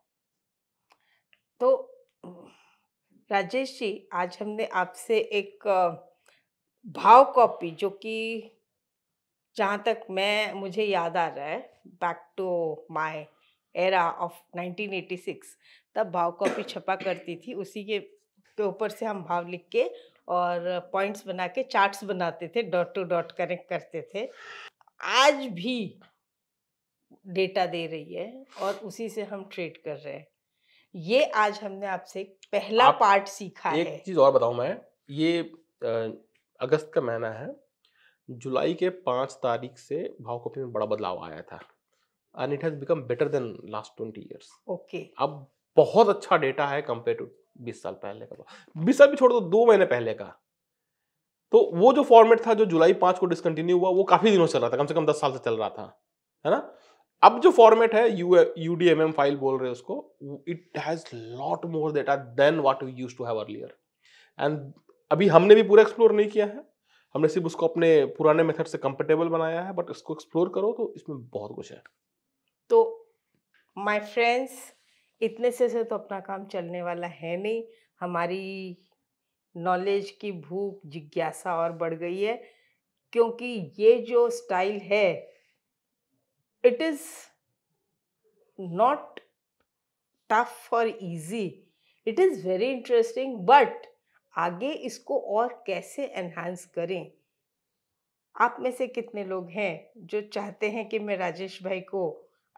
तो राजेश जी आज हमने आपसे एक भाव कॉपी जो कि जहाँ तक मैं मुझे याद आ रहा है back to my era of 1986 तब भाव कॉपी छपा करती थी उसी के के ऊपर से हम भाव लिख के और पॉइंट्स बना के चार्ट्स बनाते थे डॉट टू डॉट कनेक्ट करते थे आज भी डेटा दे रही है और उसी से हम ट्रेड कर रहे हैं ये आज हमने आपसे पहला आप पार्ट सीखा एक है एक चीज़ और बताऊं मैं ये आ... अगस्त का महीना है जुलाई के पाँच तारीख से भाव कॉपी में बड़ा बदलाव आया था and it has become better than last twenty years okay अब बहुत अच्छा डेटा है कंपेयर टू बीस साल पहले का बीस साल भी छोड़ दो दो महीने पहले का तो वो जो फॉर्मेट था जो जुलाई पाँच को डिसकंटिन्यू हुआ वो काफ़ी दिनों से चल रहा था कम से कम दस साल से चल रहा था है ना अब जो फॉर्मेट है U U D M M file बोल रहे हैं उसको it has lot more data than what you use to have earlier and अभी हमने भी पूरा एक्सप्लोर नहीं किया है हमने सिर्फ उसको अपने पुराने मेथड से कंफर्टेबल बनाया है बट इसको एक्सप्लोर करो तो इसमें बहुत कुछ है तो माय फ्रेंड्स इतने से से तो अपना काम चलने वाला है नहीं हमारी नॉलेज की भूख जिज्ञासा और बढ़ गई है क्योंकि ये जो स्टाइल है इट इज़ नॉट टफ और easy it is very interesting but आगे इसको और कैसे एनहांस करें आप में से कितने लोग हैं जो चाहते हैं कि मैं राजेश भाई को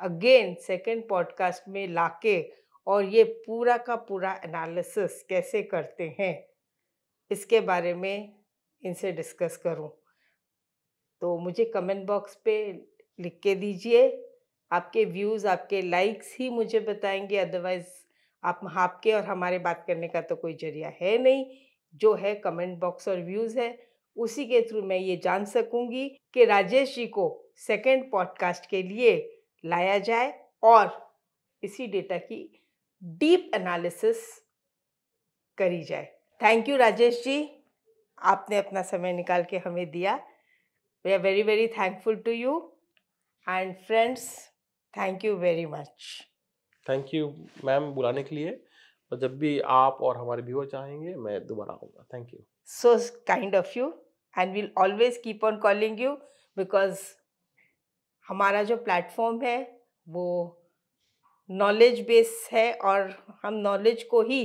अगेन सेकंड पॉडकास्ट में लाके और ये पूरा का पूरा एनालिसिस कैसे करते हैं इसके बारे में इनसे डिस्कस करूं तो मुझे कमेंट बॉक्स पे लिख के दीजिए आपके व्यूज़ आपके लाइक्स ही मुझे बताएंगे अदरवाइज़ आप आपके और हमारे बात करने का तो कोई जरिया है नहीं जो है कमेंट बॉक्स और व्यूज़ है उसी के थ्रू मैं ये जान सकूंगी कि राजेश जी को सेकेंड पॉडकास्ट के लिए लाया जाए और इसी डेटा की डीप एनालिसिस करी जाए थैंक यू राजेश जी आपने अपना समय निकाल के हमें दिया we are very very thankful to you and friends thank you very much thank you ma'am बुलाने के लिए तो जब भी आप और हमारे भी चाहेंगे मैं दोबारा आऊँगा thank you so kind of you and will always keep on calling you because हमारा जो प्लेटफॉर्म है वो नॉलेज बेस है और हम नॉलेज को ही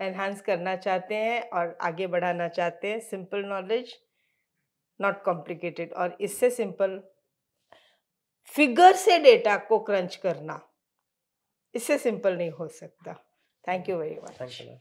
एनहांस करना चाहते हैं और आगे बढ़ाना चाहते हैं सिंपल नॉलेज नॉट कॉम्प्लिकेटेड और इससे सिंपल फिगर से डेटा को क्रंच करना इससे सिंपल नहीं हो सकता Thank you very much. Thanks a lot.